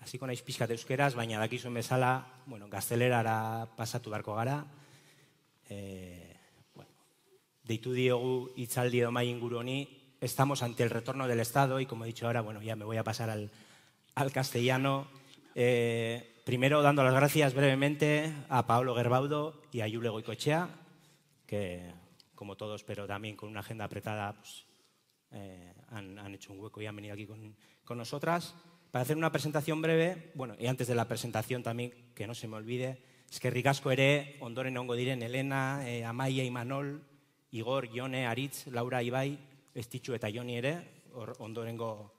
Así con pixkat euskeraz, baina dakizun bezala, bueno, gaztelerara pasatu beharko gara. E, bueno, deitu diogu hitzaldi edo mai inguru honi, estamos ante el retorno del Estado y como he dicho ahora, bueno, ya me voy a pasar al, al castellano. Eh, primero dando las gracias brevemente a Paolo Gerbaudo y a Yule Goicochea, que como todos, pero también con una agenda apretada, pues, eh, han, han, hecho un hueco y han venido aquí con, con nosotras. Para hacer una presentación breve, bueno, y antes de la presentación también, que no se me olvide, es que ricasco ere, ondoren Ongodiren, Elena, eh, Amaya y Manol, Igor, Ione, Aritz, Laura, Ibai, Estichueta, eta Ioni or, ondorengo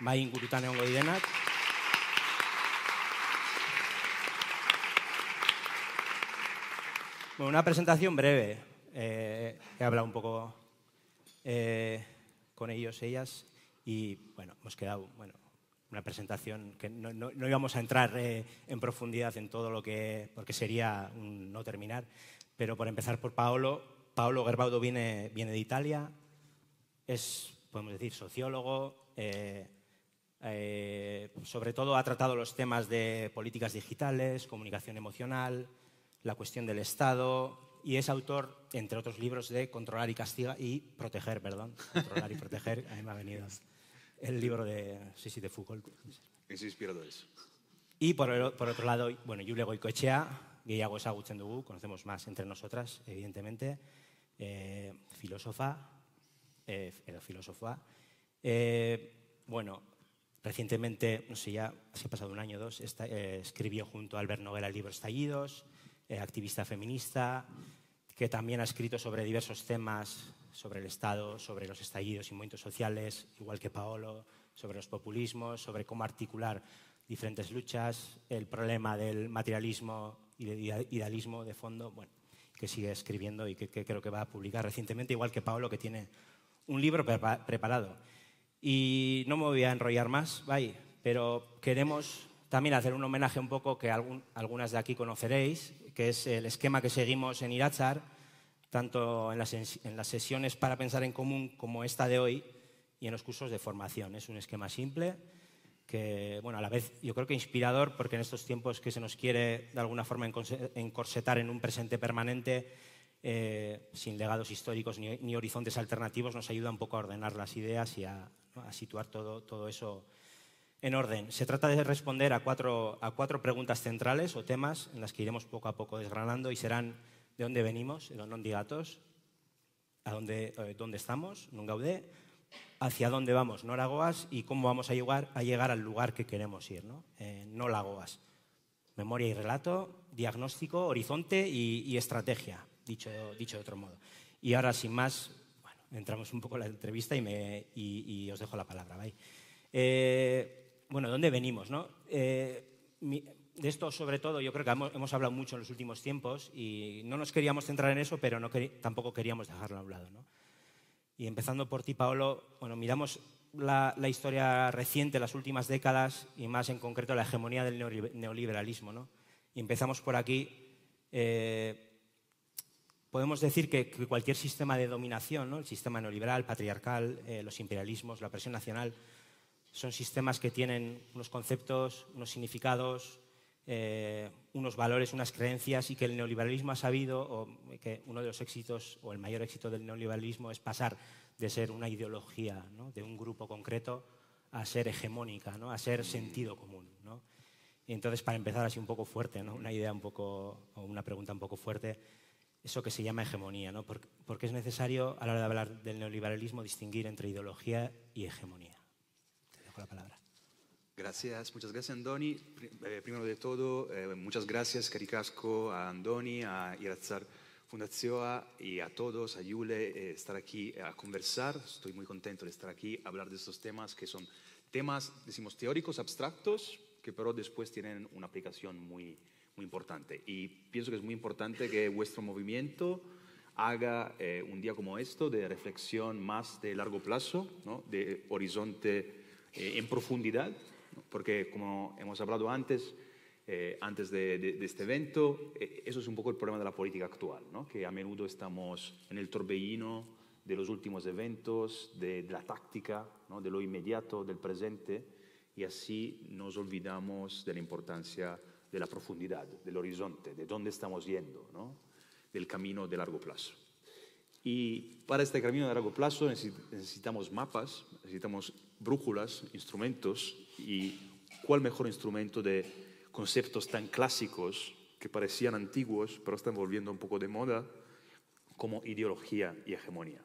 mai Bueno, una presentación breve. Eh, he hablado un poco eh, con ellos, ellas, y bueno, hemos quedado, bueno, una presentación que no, íbamos a entrar eh, en profundidad en todo lo que, porque sería no terminar, pero por empezar por Paolo, Paolo Gerbaudo viene, viene de Italia, es, podemos decir, sociólogo, eh, eh, sobre todo ha tratado los temas de políticas digitales, comunicación emocional, la cuestión del Estado y es autor, entre otros libros, de Controlar y Castigar y Proteger, perdón, Controlar y Proteger, ahí me ha venido. el libro de, sí, sí, de Foucault. Es inspirado eso. Y por, otro lado, bueno, Yule que ya ezagutzen conocemos más entre nosotras, evidentemente, eh, filósofa, eh, filósofa. Eh, bueno, recientemente, no sé, ya se ha pasado un año o dos, eh, escribió junto a Albert Novela libro Estallidos, activista feminista, que también ha escrito sobre diversos temas sobre el Estado, sobre los estallidos y movimientos sociales, igual que Paolo, sobre los populismos, sobre cómo articular diferentes luchas, el problema del materialismo y del idealismo de fondo, bueno, que sigue escribiendo y que, creo que va a publicar recientemente, igual que Paolo, que tiene un libro preparado. Y no me voy a enrollar más, bye, pero queremos también hacer un homenaje un poco que algunas de aquí conoceréis, que es el esquema que seguimos en Irachar, tanto en las, sesiones para pensar en común como esta de hoy y en los cursos de formación. Es un esquema simple que, bueno, a la vez yo creo que inspirador porque en estos tiempos que se nos quiere de alguna forma encorsetar en un presente permanente, eh, sin legados históricos ni, horizontes alternativos, nos ayuda un poco a ordenar las ideas y a, situar todo, eso en orden. Se trata de responder a cuatro, a cuatro preguntas centrales o temas en las que iremos poco a poco desgranando y serán de dónde venimos, de dónde a dónde, eh, dónde estamos, Nungaudé, hacia dónde vamos, no y cómo vamos a llegar, a llegar al lugar que queremos ir, ¿no? Eh, no lagoas. Memoria y relato, diagnóstico, horizonte y, estrategia, dicho, dicho de otro modo. Y ahora, sin más, bueno, entramos un poco en la entrevista y, me, os dejo la palabra. Eh, bueno, ¿dónde venimos? No? de esto sobre todo yo creo que hemos, hablado mucho en los últimos tiempos y no nos queríamos centrar en eso, pero tampoco queríamos dejarlo a un lado. Y empezando por ti, Paolo, bueno, miramos la, historia reciente, las últimas décadas y más en concreto la hegemonía del neoliberalismo. Y empezamos por aquí. Eh, podemos decir que, cualquier sistema de dominación, el sistema neoliberal, patriarcal, eh, los imperialismos, la presión nacional, son sistemas que tienen unos conceptos, unos significados, eh, unos valores, unas creencias y que el neoliberalismo ha sabido, o que uno de los éxitos o el mayor éxito del neoliberalismo es pasar de ser una ideología de un grupo concreto a ser hegemónica, ¿no? a ser sentido común. Y entonces, para empezar así un poco fuerte, ¿no? una idea un poco, o una pregunta un poco fuerte, eso que se llama hegemonía, porque es necesario a la hora de hablar del neoliberalismo distinguir entre ideología y hegemonía. Te dejo la palabra. Gracias, muchas gracias Andoni. Eh, primero de todo, eh, muchas gracias Caricasco, a Andoni, a Irazar Fundación y a todos, a Yule, eh, estar aquí a conversar. Estoy muy contento de estar aquí, a hablar de estos temas que son temas, decimos, teóricos, abstractos, que pero después tienen una aplicación muy, muy importante. Y pienso que es muy importante que vuestro movimiento haga un día como esto de reflexión más de largo plazo, ¿no? de horizonte en profundidad porque como hemos hablado antes, eh, antes de, este evento, eh, eso es un poco el problema de la política actual, ¿no? que a menudo estamos en el torbellino de los últimos eventos, de, de la táctica, ¿no? de lo inmediato, del presente, y así nos olvidamos de la importancia de la profundidad, del horizonte, de dónde estamos yendo, ¿no? del camino de largo plazo. Y para este camino de largo plazo necesitamos mapas, necesitamos brújulas, instrumentos y cuál mejor instrumento de conceptos tan clásicos que parecían antiguos, pero están volviendo un poco de moda, como ideología y hegemonía.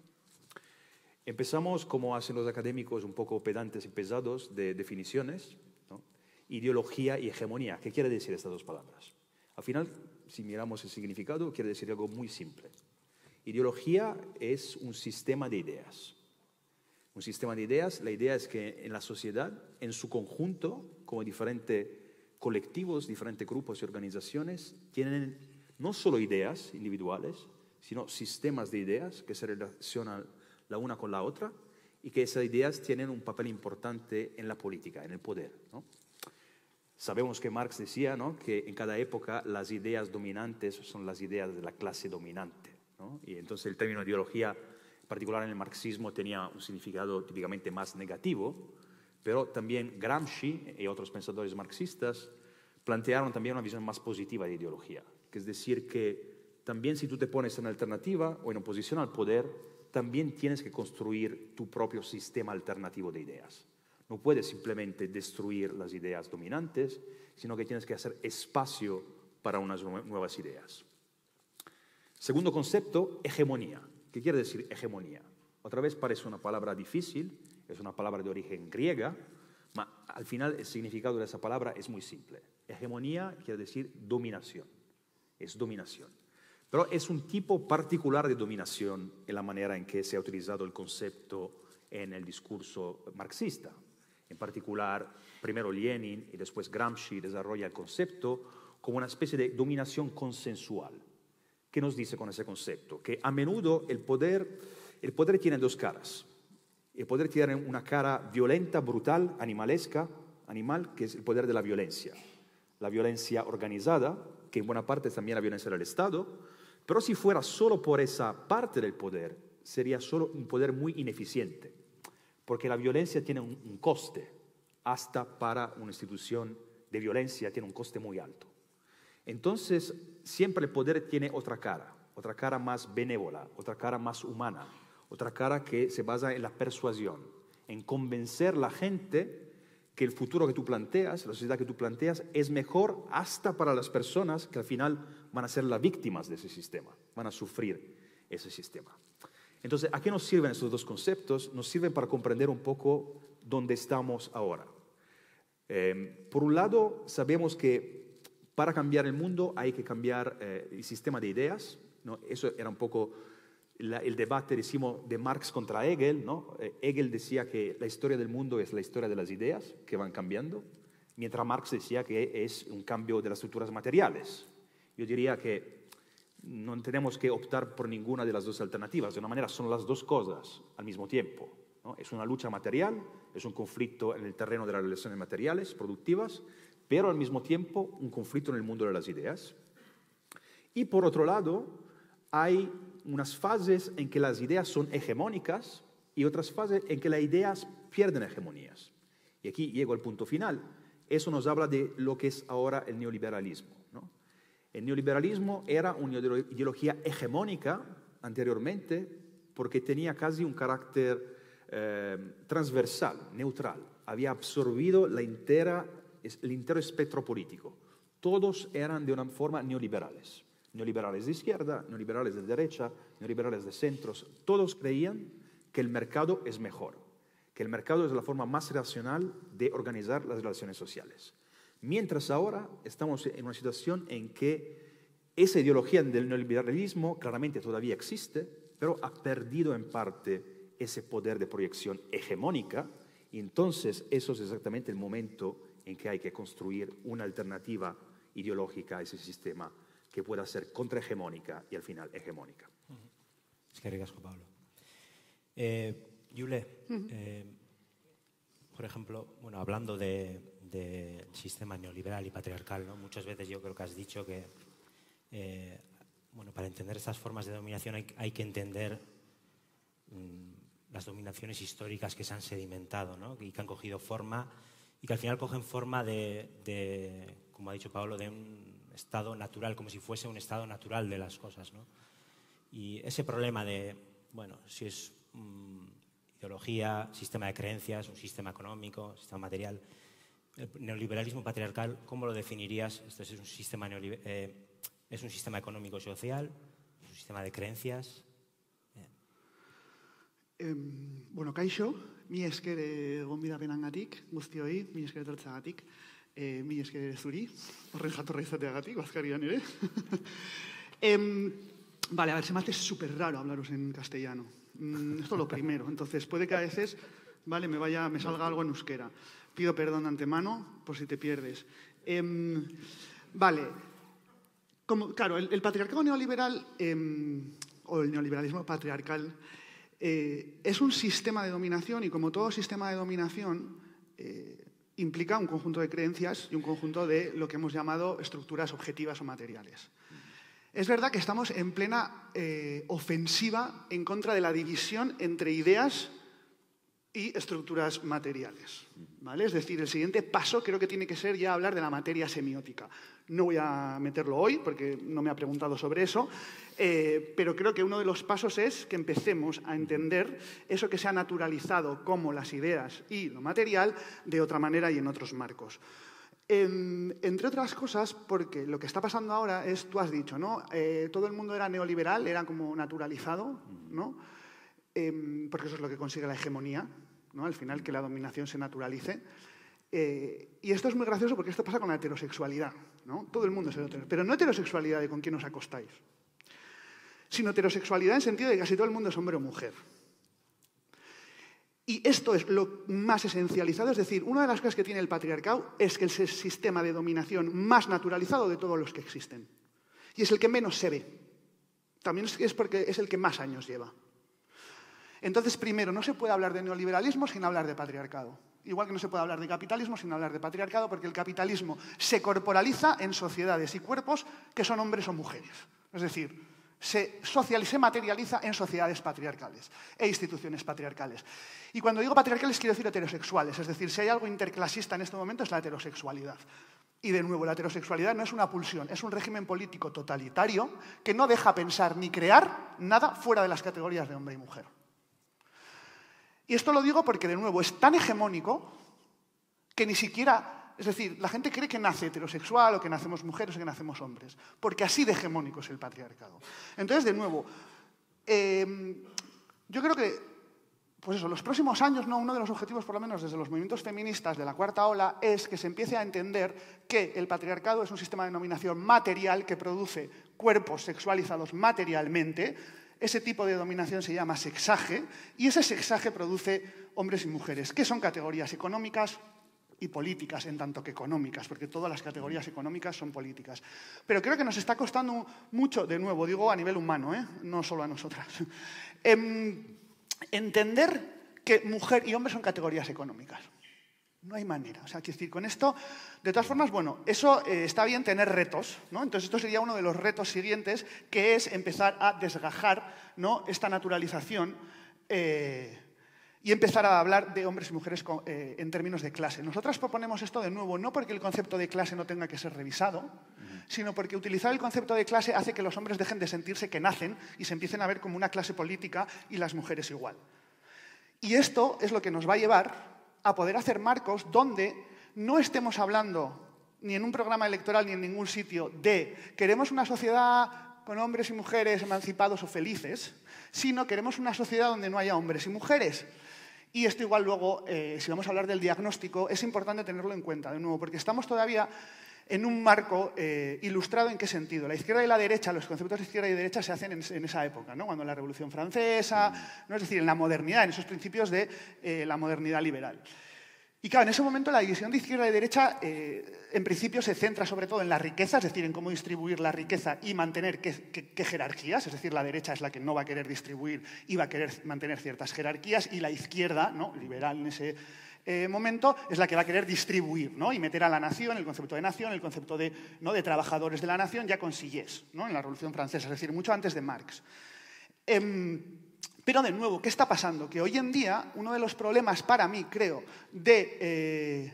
Empezamos, como hacen los académicos un poco pedantes y pesados, de definiciones. Ideología y hegemonía. ¿Qué quiere decir estas dos palabras? Al final, si miramos el significado, quiere decir algo muy simple. Ideología es un sistema de ideas. Un sistema de ideas, la idea es que en la sociedad, en su conjunto, como diferentes colectivos, diferentes grupos y organizaciones, tienen no solo ideas individuales, sino sistemas de ideas que se relacionan la una con la otra y que esas ideas tienen un papel importante en la política, en el poder. Sabemos que Marx decía ¿no? que en cada época las ideas dominantes son las ideas de la clase dominante. Y entonces el término ideología, particular en el marxismo, tenía un significado típicamente más negativo, pero también Gramsci y otros pensadores marxistas plantearon también una visión más positiva de ideología, que es decir que también si tú te pones en alternativa o en oposición al poder, también tienes que construir tu propio sistema alternativo de ideas. No puedes simplemente destruir las ideas dominantes, sino que tienes que hacer espacio para unas nuevas ideas. Segundo concepto, hegemonía. ¿Qué quiere decir hegemonía? Otra vez parece una palabra difícil, es una palabra de origen griega, pero al final el significado de esa palabra es muy simple. Hegemonía quiere decir dominación, es dominación. Pero es un tipo particular de dominación en la manera en que se ha utilizado el concepto en el discurso marxista. En particular, primero Lenin y después Gramsci desarrolla el concepto como una especie de dominación consensual. ¿Qué nos dice con ese concepto? Que a menudo el poder, el poder tiene dos caras. El poder tiene una cara violenta, brutal, animalesca, animal, que es el poder de la violencia. La violencia organizada, que en buena parte es también la violencia del Estado, pero si fuera solo por esa parte del poder, sería solo un poder muy ineficiente, porque la violencia tiene un coste, hasta para una institución de violencia tiene un coste muy alto. Entonces, siempre el poder tiene otra cara, otra cara más benévola, otra cara más humana, otra cara que se basa en la persuasión, en convencer a la gente que el futuro que tú planteas, la sociedad que tú planteas, es mejor hasta para las personas que al final van a ser las víctimas de ese sistema, van a sufrir ese sistema. Entonces, ¿a qué nos sirven estos dos conceptos? Nos sirven para comprender un poco dónde estamos ahora. Eh, por un lado, sabemos que para cambiar el mundo hay que cambiar eh, el sistema de ideas. Eso era un poco el debate, decimos, de Marx contra Hegel. ¿no? Eh, Hegel decía que la historia del mundo es la historia de las ideas que van cambiando, mientras Marx decía que es un cambio de las estructuras materiales. Yo diría que no tenemos que optar por ninguna de las dos alternativas. De una manera son las dos cosas al mismo tiempo. Es una lucha material, es un conflicto en el terreno de las relaciones materiales, productivas, pero al mismo tiempo un conflicto en el mundo de las ideas. Y por otro lado, hay unas fases en que las ideas son hegemónicas y otras fases en que las ideas pierden hegemonías. Y aquí llego al punto final. Eso nos habla de lo que es ahora el neoliberalismo. El neoliberalismo era una ideología hegemónica anteriormente porque tenía casi un carácter eh, transversal, neutral. Había absorbido la entera el entero espectro político. Todos eran de una forma neoliberales. Neoliberales de izquierda, neoliberales de derecha, neoliberales de centros. Todos creían que el mercado es mejor, que el mercado es la forma más racional de organizar las relaciones sociales. Mientras ahora estamos en una situación en que esa ideología del neoliberalismo claramente todavía existe, pero ha perdido en parte ese poder de proyección hegemónica y entonces eso es exactamente el momento en que hay que construir una alternativa ideológica a ese sistema que pueda ser contrahegemónica y al final hegemónica. Es que ricasco, Pablo. Eh, Yule, eh, por ejemplo, bueno, hablando del de sistema neoliberal y patriarcal, ¿no? muchas veces yo creo que has dicho que eh, bueno, para entender estas formas de dominación hay, que entender mm, las dominaciones históricas que se han sedimentado ¿no? y que han cogido forma y que al final cogen forma de, como ha dicho Pablo, de un estado natural, como si fuese un estado natural de las cosas. ¿no? Y ese problema de, bueno, si es mm, ideología, sistema de creencias, un sistema económico, sistema material, el neoliberalismo patriarcal, ¿cómo lo definirías? Esto es un sistema, eh, es un sistema económico social, un sistema de creencias, Em, bueno, kaixo, mi esker e, Gustio guztioi, mi de de gatik, mi esker de zuri, horren jatorra gatik, bazkarian ere. em, vale, a ver, se me hace súper raro hablaros en castellano. Mm, esto es lo primero. Entonces, puede que a veces vale, me, vaya, me salga algo en euskera. Pido perdón de antemano por si te pierdes. Em, vale, Como, claro, el, patriarcado neoliberal em, o el neoliberalismo patriarcal eh, es un sistema de dominación y como todo sistema de dominación eh, implica un conjunto de creencias y un conjunto de lo que hemos llamado estructuras objetivas o materiales. Es verdad que estamos en plena eh, ofensiva en contra de la división entre ideas y estructuras materiales. ¿vale? Es decir, el siguiente paso creo que tiene que ser ya hablar de la materia semiótica. No voy a meterlo hoy porque no me ha preguntado sobre eso, eh, pero creo que uno de los pasos es que empecemos a entender eso que se ha naturalizado como las ideas y lo material de otra manera y en otros marcos. Em, entre otras cosas, porque lo que está pasando ahora es, tú has dicho, ¿no? Eh, todo el mundo era neoliberal, era como naturalizado, ¿no? Em, porque eso es lo que consigue la hegemonía, al final, que la dominación se naturalice. Eh, y esto es muy gracioso porque esto pasa con la heterosexualidad. ¿no? Todo el mundo es heterosexual. Pero no heterosexualidad de con quién os acostáis, sino heterosexualidad en sentido de que casi todo el mundo es hombre o mujer. Y esto es lo más esencializado, es decir, una de las cosas que tiene el patriarcado es que es el sistema de dominación más naturalizado de todos los que existen. Y es el que menos se ve. También es porque es el que más años lleva. Entonces, primero, no se puede hablar de neoliberalismo sin hablar de patriarcado. Igual que no se puede hablar de capitalismo sin hablar de patriarcado, porque el capitalismo se corporaliza en sociedades y cuerpos que son hombres o mujeres. Es decir, se, se materializa en sociedades patriarcales e instituciones patriarcales. Y cuando digo patriarcales quiero decir heterosexuales, es decir, si hay algo interclasista en este momento es la heterosexualidad. Y de nuevo, la heterosexualidad no es una pulsión, es un régimen político totalitario que no deja pensar ni crear nada fuera de las categorías de hombre y mujer. Y esto lo digo porque, de nuevo, es tan hegemónico que ni siquiera, es decir, la gente cree que nace heterosexual o que nacemos mujeres o que nacemos hombres, porque así de hegemónico es el patriarcado. Entonces, de nuevo, em, yo creo que, pues eso, los próximos años, ¿no? uno de los objetivos, por lo menos desde los movimientos feministas de la cuarta ola, es que se empiece a entender que el patriarcado es un sistema de denominación material que produce cuerpos sexualizados materialmente, ese tipo de dominación se llama sexaje y ese sexaje produce hombres y mujeres, que son categorías económicas y políticas, en tanto que económicas, porque todas las categorías económicas son políticas. Pero creo que nos está costando mucho, de nuevo, digo a nivel humano, ¿eh? no solo a nosotras, em, entender que mujer y hombre son categorías económicas. No hay manera. O sea, quiero decir, con esto, de todas formas, bueno, eso eh, está bien tener retos, ¿no? Entonces, esto sería uno de los retos siguientes, que es empezar a desgajar, ¿no? Esta naturalización eh, y empezar a hablar de hombres y mujeres eh, en términos de clase. Nosotras proponemos esto de nuevo, no porque el concepto de clase no tenga que ser revisado, sino porque utilizar el concepto de clase hace que los hombres dejen de sentirse que nacen y se empiecen a ver como una clase política y las mujeres igual. Y esto es lo que nos va a llevar a poder hacer marcos donde no estemos hablando ni en un programa electoral ni en ningún sitio de queremos una sociedad con hombres y mujeres emancipados o felices, sino queremos una sociedad donde no haya hombres y mujeres. Y esto igual luego, eh, si vamos a hablar del diagnóstico, es importante tenerlo en cuenta, de nuevo, porque estamos todavía en un marco eh, ilustrado en qué sentido. La izquierda y la derecha, los conceptos de izquierda y derecha se hacen en, esa época, ¿no? cuando la Revolución Francesa, mm. ¿no? es decir, en la modernidad, en esos principios de eh, la modernidad liberal. Y claro, en ese momento la división de izquierda y derecha eh, en principio se centra sobre todo en la riqueza, es decir, en cómo distribuir la riqueza y mantener qué, jerarquías, es decir, la derecha es la que no va a querer distribuir y va a querer mantener ciertas jerarquías y la izquierda, ¿no? liberal en ese eh, momento es la que va a querer distribuir ¿no? y meter a la nación, el concepto de nación, el concepto de, ¿no? de trabajadores de la nación, ya con Sillés, ¿no? en la Revolución Francesa, es decir, mucho antes de Marx. Em, pero de nuevo, ¿qué está pasando? Que hoy en día uno de los problemas para mí, creo, de eh,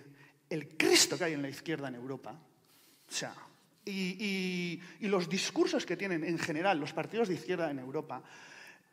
el Cristo que hay en la izquierda en Europa, y, los discursos que tienen en general los partidos de izquierda en Europa,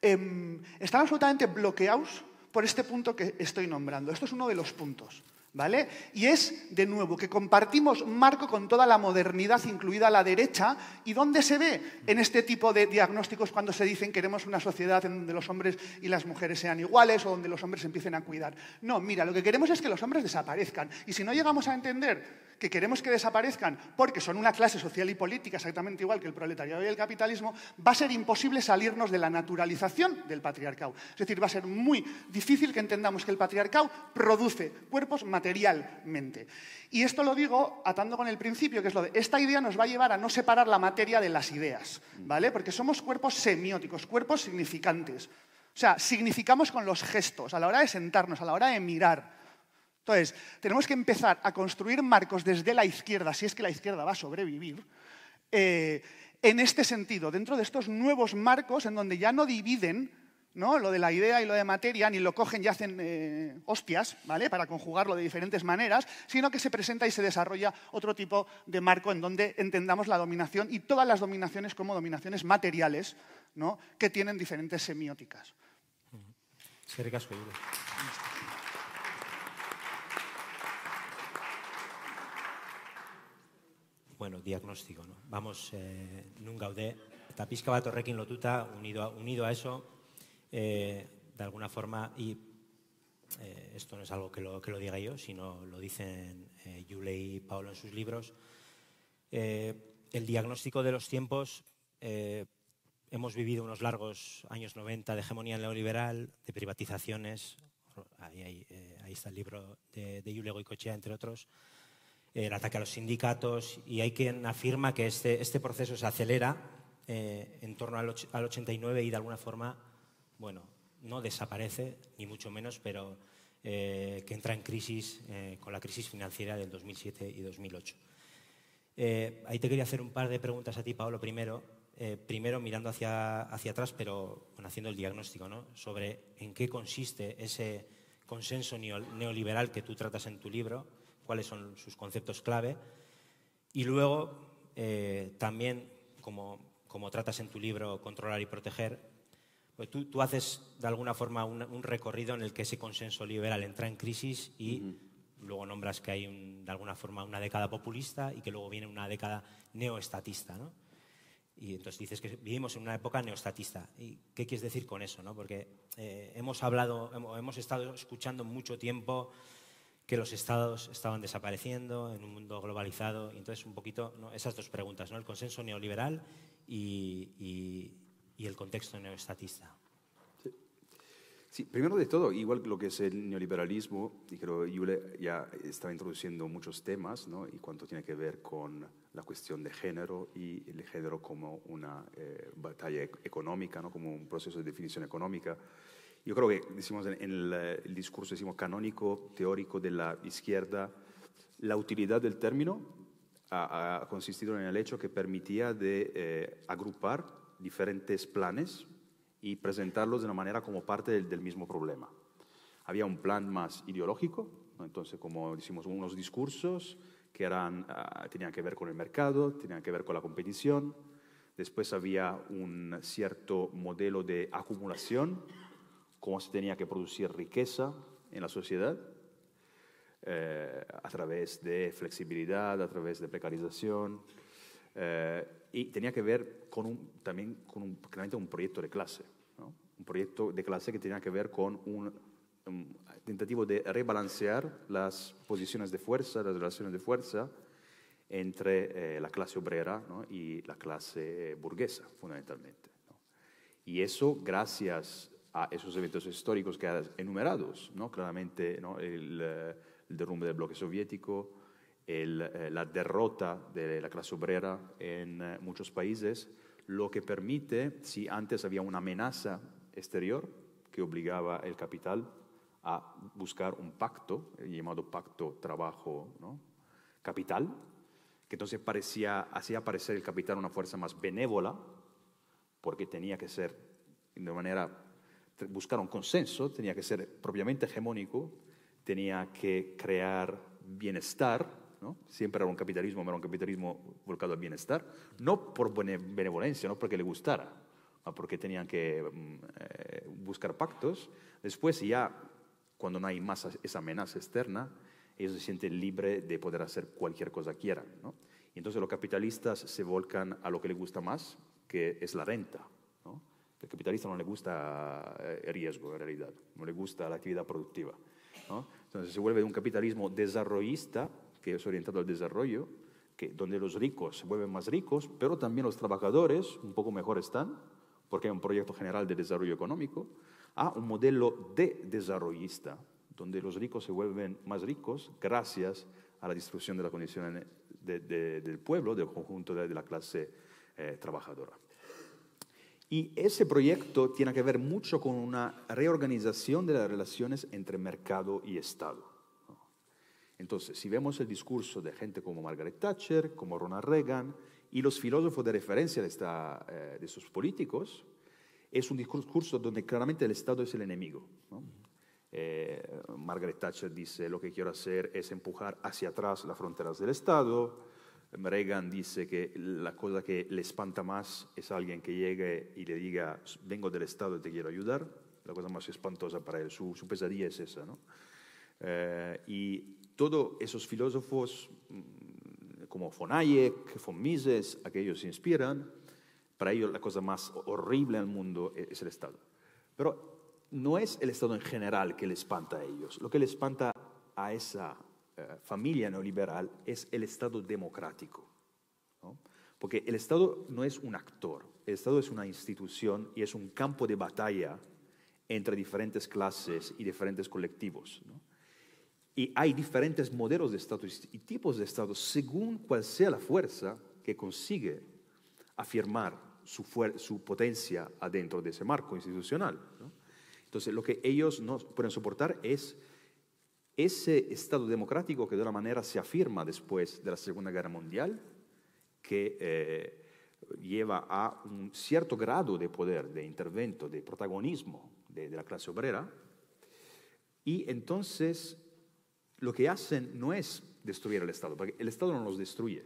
em, están absolutamente bloqueados por este punto que estoy nombrando. Esto es uno de los puntos. ¿Vale? Y es, de nuevo, que compartimos marco con toda la modernidad, incluida la derecha, y dónde se ve en este tipo de diagnósticos cuando se dicen queremos una sociedad en donde los hombres y las mujeres sean iguales o donde los hombres empiecen a cuidar. No, mira, lo que queremos es que los hombres desaparezcan. Y si no llegamos a entender que queremos que desaparezcan porque son una clase social y política exactamente igual que el proletariado y el capitalismo, va a ser imposible salirnos de la naturalización del patriarcado. Es decir, va a ser muy difícil que entendamos que el patriarcado produce cuerpos materialmente. Y esto lo digo atando con el principio, que es lo de esta idea nos va a llevar a no separar la materia de las ideas, ¿vale? Porque somos cuerpos semióticos, cuerpos significantes. O sea, significamos con los gestos, a la hora de sentarnos, a la hora de mirar. Entonces, tenemos que empezar a construir marcos desde la izquierda, si es que la izquierda va a sobrevivir, eh, en este sentido, dentro de estos nuevos marcos en donde ya no dividen ¿no? Lo de la idea y lo de materia, ni lo cogen y hacen eh, hostias, ¿vale? Para conjugarlo de diferentes maneras, sino que se presenta y se desarrolla otro tipo de marco en donde entendamos la dominación y todas las dominaciones como dominaciones materiales, Que tienen diferentes semióticas. bueno, diagnóstico, ¿no? Vamos, eh, nun Gaudé, tapizca tuta lotuta, unido a eso, eh, de alguna forma, y eh, esto no es algo que lo, que lo, diga yo, sino lo dicen eh, Yule y Paolo en sus libros, el diagnóstico de los tiempos hemos vivido unos largos años 90 de hegemonía neoliberal, de privatizaciones, ahí, ahí, ahí está el libro de, Yule Goicochea, entre otros, el ataque a los sindicatos, y hay quien afirma que este, este proceso se acelera en torno al, al, 89 y de alguna forma bueno, no desaparece, ni mucho menos, pero eh, que entra en crisis eh, con la crisis financiera del 2007 y 2008. Eh, ahí te quería hacer un par de preguntas a ti, Paolo, primero. primero mirando hacia, hacia atrás, pero haciendo el diagnóstico, ¿no? Sobre en qué consiste ese consenso neoliberal que tú tratas en tu libro, cuáles son sus conceptos clave. Y luego, también, como, como tratas en tu libro Controlar y Proteger, pues tú, tú, haces de alguna forma un, recorrido en el que ese consenso liberal entra en crisis y luego nombras que hay de alguna forma una década populista y que luego viene una década neoestatista. Y entonces dices que vivimos en una época neoestatista. ¿Y qué quieres decir con eso? No? Porque eh, hemos hablado, hemos estado escuchando mucho tiempo que los estados estaban desapareciendo en un mundo globalizado. Y entonces, un poquito, esas dos preguntas, ¿no? el consenso neoliberal y y el contexto neoestatista. Sí. primero de todo, igual que lo que es el neoliberalismo, y creo que Yule ya estaba introduciendo muchos temas, ¿no? y cuánto tiene que ver con la cuestión de género y el género como una eh, batalla económica, ¿no? como un proceso de definición económica. Yo creo que decimos en, el, discurso decimos, canónico, teórico de la izquierda, la utilidad del término ha, consistido en el hecho que permitía de eh, agrupar diferentes planes y presentarlos de una manera como parte del, mismo problema. Había un plan más ideológico, entonces como decimos, unos discursos que eran, ah, tenían que ver con el mercado, tenían que ver con la competición. Después había un cierto modelo de acumulación, cómo se tenía que producir riqueza en la sociedad, eh, a través de flexibilidad, a través de precarización. Eh, y tenía que ver con un, también con un, un proyecto de clase, ¿no? un proyecto de clase que tenía que ver con un, tentativo de rebalancear las posiciones de fuerza, las relaciones de fuerza entre eh, la clase obrera ¿no? y la clase eh, burguesa, fundamentalmente. Y eso gracias a esos eventos históricos que has enumerado, ¿no? claramente eh, el derrumbe del bloque soviético, eh, la derrota de la clase obrera en eh, muchos países, lo que permite, si antes había una amenaza exterior que obligaba el capital a buscar un pacto, el llamado pacto trabajo capital, que entonces parecía, hacía parecer el capital una fuerza más benévola, porque tenía que ser de manera, buscar un consenso, tenía que ser propiamente hegemónico, tenía que crear bienestar Siempre era un capitalismo, era un capitalismo volcado al bienestar, no por benevolencia, no porque le gustara, sino porque tenían que mm, eh, buscar pactos. Después ya, cuando no hay más esa amenaza externa, ellos se sienten libres de poder hacer cualquier cosa quieran. Y entonces los capitalistas se volcan a lo que les gusta más, que es la renta. El capitalista no le gusta eh, el riesgo, en realidad, no le gusta la actividad productiva. Entonces se vuelve un capitalismo desarrollista es orientado al desarrollo, que, donde los ricos se vuelven más ricos, pero también los trabajadores un poco mejor están, porque hay un proyecto general de desarrollo económico, a un modelo de desarrollista, donde los ricos se vuelven más ricos gracias a la destrucción de la condición e, del pueblo, del conjunto de, la clase eh, trabajadora. Y ese proyecto tiene que ver mucho con una reorganización de las relaciones entre mercado y Estado. Entonces, si vemos el discurso de gente como Margaret Thatcher, como Ronald Reagan y los filósofos de referencia de, esta, eh, de sus políticos, es un discurso donde claramente el Estado es el enemigo. Eh, Margaret Thatcher dice, lo que quiero hacer es empujar hacia atrás las fronteras del Estado. Reagan dice que la cosa que le espanta más es alguien que llegue y le diga, vengo del Estado y te quiero ayudar. La cosa más espantosa para él, su, pesadilla es esa. ¿no? Eh, y todos esos filósofos mm, como von Hayek, von Mises, aquellos se inspiran, para ellos la cosa más horrible del mundo e-, es el Estado. Pero no es el Estado en general que le espanta a ellos, lo que le espanta a esa eh, familia neoliberal es el Estado democrático. ¿no? Porque el Estado no es un actor, el Estado es una institución y es un campo de batalla entre diferentes clases y diferentes colectivos. ¿no? Y hay diferentes modelos de Estado y tipos de estado según cuál sea la fuerza que consigue afirmar su, su potencia adentro de ese marco institucional. Entonces, lo que ellos no pueden soportar es ese Estado democrático que de una manera se afirma después de la Segunda Guerra Mundial, que eh, lleva a un cierto grado de poder, de intervento, de protagonismo de, de la clase obrera, y entonces lo que hacen no es destruir al Estado, porque el Estado no los destruye.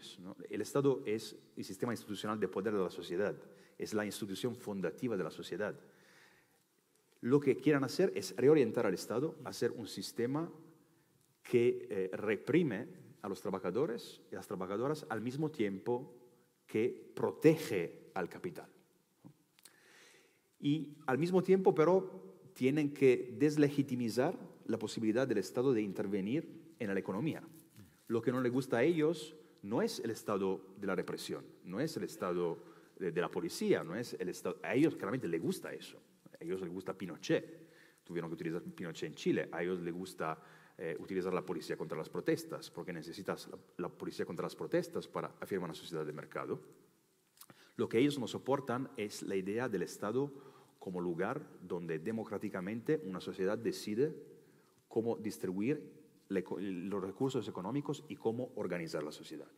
El Estado es el sistema institucional de poder de la sociedad, es la institución fundativa de la sociedad. Lo que quieran hacer es reorientar al Estado, hacer un sistema que eh, reprime a los trabajadores y a las trabajadoras al mismo tiempo que protege al capital. Y al mismo tiempo, pero, tienen que deslegitimizar la posibilidad del Estado de intervenir en la economía. Lo que no le gusta a ellos no es el Estado de la represión, no es el Estado de, la policía, no es el Estado... A ellos claramente les gusta eso, a ellos les gusta Pinochet, tuvieron que utilizar Pinochet en Chile, a ellos les gusta eh, utilizar la policía contra las protestas, porque necesitas la, la policía contra las protestas para afirmar una sociedad de mercado. Lo que ellos no soportan es la idea del Estado como lugar donde democráticamente una sociedad decide cómo distribuir los recursos económicos y cómo organizar la sociedad.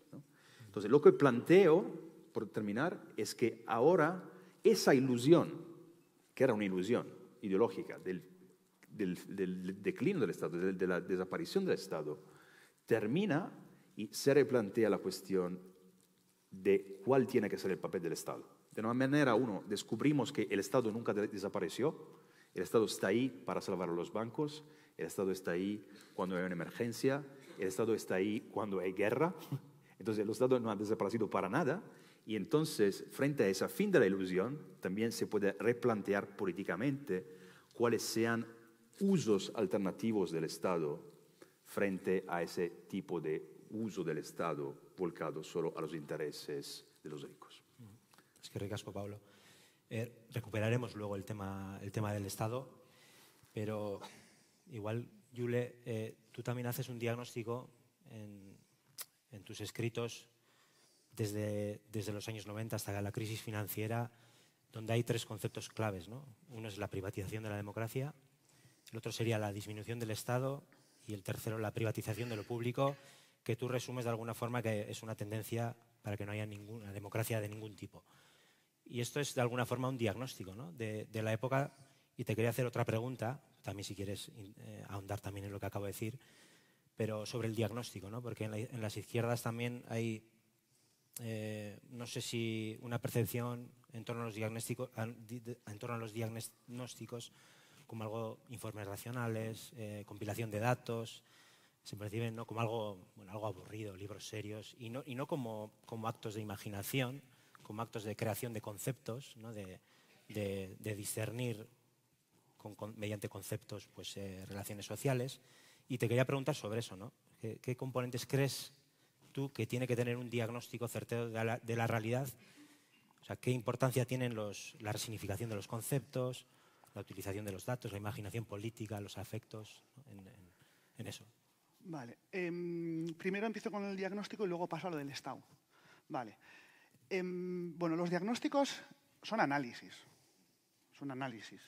Entonces, lo que planteo, por terminar, es que ahora esa ilusión, que era una ilusión ideológica del, declino del Estado, de, de la desaparición del Estado, termina y se replantea la cuestión de cuál tiene que ser el papel del Estado. De una manera, uno, descubrimos que el Estado nunca desapareció, el Estado está ahí para salvar a los bancos, el Estado está ahí cuando hay una emergencia, el Estado está ahí cuando hay guerra. Entonces el Estado no ha desaparecido para nada y entonces frente a esa fin de la ilusión también se puede replantear políticamente cuáles sean usos alternativos del Estado frente a ese tipo de uso del Estado volcado solo a los intereses de los ricos. Mm. Es que ricasco, Pablo. Eh, recuperaremos luego el tema, el tema del Estado, pero igual, Yule, eh, tú también haces un diagnóstico en, tus escritos desde, los años 90 hasta la crisis financiera, donde hay tres conceptos claves. ¿no? Uno es la privatización de la democracia, el otro sería la disminución del Estado y el tercero la privatización de lo público, que tú resumes de alguna forma que es una tendencia para que no haya ninguna democracia de ningún tipo. Y esto es de alguna forma un diagnóstico ¿no? de la época y te quería hacer otra pregunta también si quieres eh, ahondar también en lo que acabo de decir, pero sobre el diagnóstico, porque en, las izquierdas también hay, eh, no sé si una percepción en torno a los diagnósticos, en torno a los diagnósticos como algo informes racionales, eh, compilación de datos, se perciben ¿no? como algo, algo aburrido, libros serios, y no, como, como actos de imaginación, como actos de creación de conceptos, de discernir mediante conceptos, pues eh, relaciones sociales. Y te quería preguntar sobre eso, ¿no? ¿Qué, componentes crees tú que tiene que tener un diagnóstico certero de la, realidad? O sea, ¿qué importancia tienen los, la resignificación de los conceptos, la utilización de los datos, la imaginación política, los afectos, en, eso? Vale. Em, primero empiezo con el diagnóstico y luego paso a lo del estado. Vale. Em, bueno, los diagnósticos son análisis. Son análisis.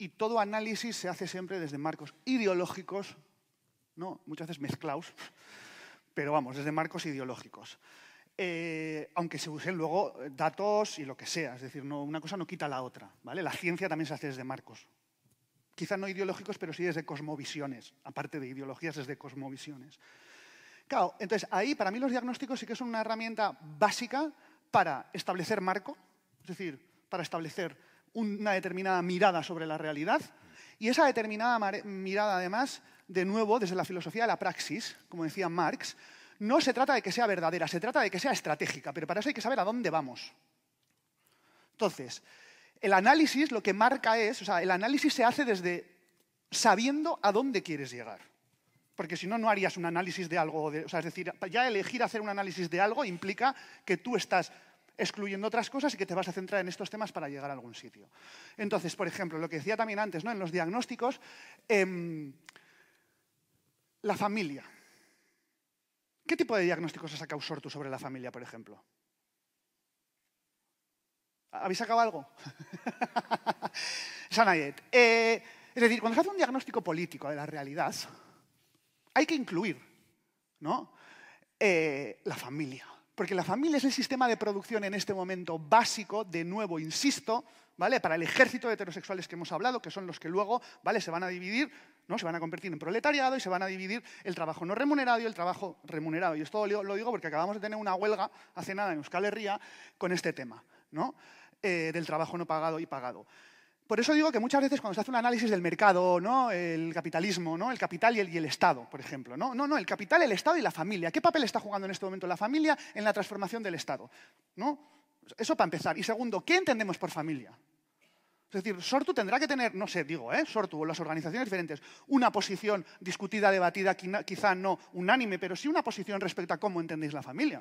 Y todo análisis se hace siempre desde marcos ideológicos, no, muchas veces mezclados, pero vamos, desde marcos ideológicos. Eh, aunque se usen luego datos y lo que sea, es decir, no, una cosa no quita la otra, ¿vale? La ciencia también se hace desde marcos. Quizá no ideológicos, pero sí desde cosmovisiones, aparte de ideologías, desde cosmovisiones. Claro, entonces ahí para mí los diagnósticos sí que son una herramienta básica para establecer marco, es decir, para establecer una determinada mirada sobre la realidad y esa determinada mirada, además, de nuevo, desde la filosofía de la praxis, como decía Marx, no se trata de que sea verdadera, se trata de que sea estratégica, pero para eso hay que saber a dónde vamos. Entonces, el análisis lo que marca es, o sea, el análisis se hace desde sabiendo a dónde quieres llegar. Porque si no, no harías un análisis de algo. o sea, es decir, ya elegir hacer un análisis de algo implica que tú estás excluyendo otras cosas y que te vas a centrar en estos temas para llegar a algún sitio. Entonces, por ejemplo, lo que decía también antes, ¿no? en los diagnósticos, em, la familia. ¿Qué tipo de diagnósticos has sacado Sortu sobre la familia, por ejemplo? ¿Habéis sacado algo? Sanayet. Eh, es decir, cuando se hace un diagnóstico político de la realidad, hay que incluir ¿no? Eh, la familia porque la familia es el sistema de producción en este momento básico, de nuevo, insisto, ¿vale? Para el ejército de heterosexuales que hemos hablado, que son los que luego, Se van a dividir, ¿no? Se van a convertir en proletariado y se van a dividir el trabajo no remunerado y el trabajo remunerado. Y esto lo digo porque acabamos de tener una huelga hace nada en Euskal Herria con este tema, eh, del trabajo no pagado y pagado. Por eso digo que muchas veces cuando se hace un análisis del mercado, ¿no? el capitalismo, el capital y el, Estado, por ejemplo. ¿no? no, el capital, el Estado y la familia. ¿Qué papel está jugando en este momento la familia en la transformación del Estado? Eso para empezar. Y segundo, ¿qué entendemos por familia? Es decir, Sortu tendrá que tener, no sé, digo, ¿eh? Sortu o las organizaciones diferentes, una posición discutida, debatida, quizá no unánime, pero sí una posición respecto a cómo entendéis la familia.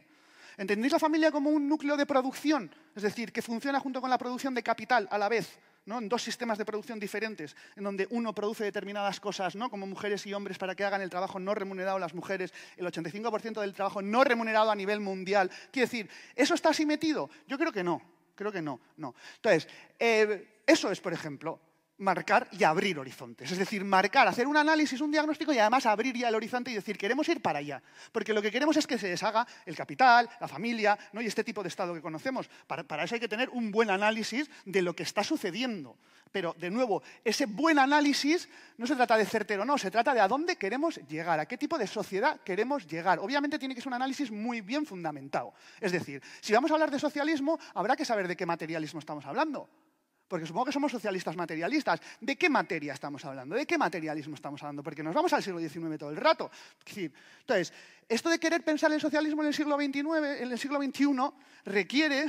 ¿Entendéis la familia como un núcleo de producción? Es decir, que funciona junto con la producción de capital a la vez en dos sistemas de producción diferentes, en donde uno produce determinadas cosas, ¿no? como mujeres y hombres, para que hagan el trabajo no remunerado las mujeres, el 85% del trabajo no remunerado a nivel mundial. Quiere decir, ¿eso está así metido? Yo creo que no, creo que no, no. Entonces, eh, eso es, por ejemplo, marcar y abrir horizontes. Es decir, marcar, hacer un análisis, un diagnóstico y además abrir ya el horizonte y decir, queremos ir para allá. Porque lo que queremos es que se deshaga el capital, la familia ¿no? y este tipo de Estado que conocemos. Para, para eso hay que tener un buen análisis de lo que está sucediendo. Pero, de nuevo, ese buen análisis no se trata de certero, no, se trata de a dónde queremos llegar, a qué tipo de sociedad queremos llegar. Obviamente tiene que ser un análisis muy bien fundamentado. Es decir, si vamos a hablar de socialismo, habrá que saber de qué materialismo estamos hablando porque supongo que somos socialistas materialistas. ¿De qué materia estamos hablando? ¿De qué materialismo estamos hablando? Porque nos vamos al siglo XIX todo el rato. Entonces, esto de querer pensar el socialismo en el siglo XXI, en el siglo XXI, requiere,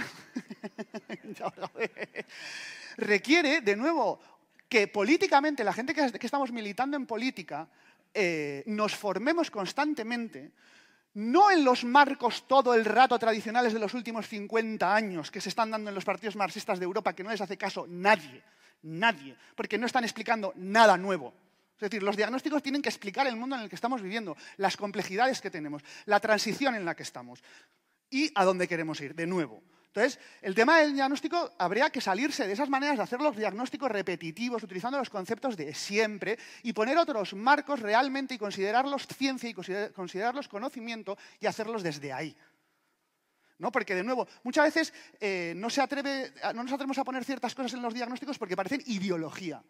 requiere, de nuevo, que políticamente, la gente que, estamos militando en política, eh, nos formemos constantemente no en los marcos todo el rato tradicionales de los últimos 50 años que se están dando en los partidos marxistas de Europa, que no les hace caso nadie, nadie, porque no están explicando nada nuevo. Es decir, los diagnósticos tienen que explicar el mundo en el que estamos viviendo, las complejidades que tenemos, la transición en la que estamos y a dónde queremos ir, de nuevo. Entonces, el tema del diagnóstico habría que salirse de esas maneras de hacer los diagnósticos repetitivos, utilizando los conceptos de siempre y poner otros marcos realmente y considerarlos ciencia y considerarlos conocimiento y hacerlos desde ahí. ¿No? Porque, de nuevo, muchas veces eh, no, se atreve, no nos atrevemos a poner ciertas cosas en los diagnósticos porque parecen ideología.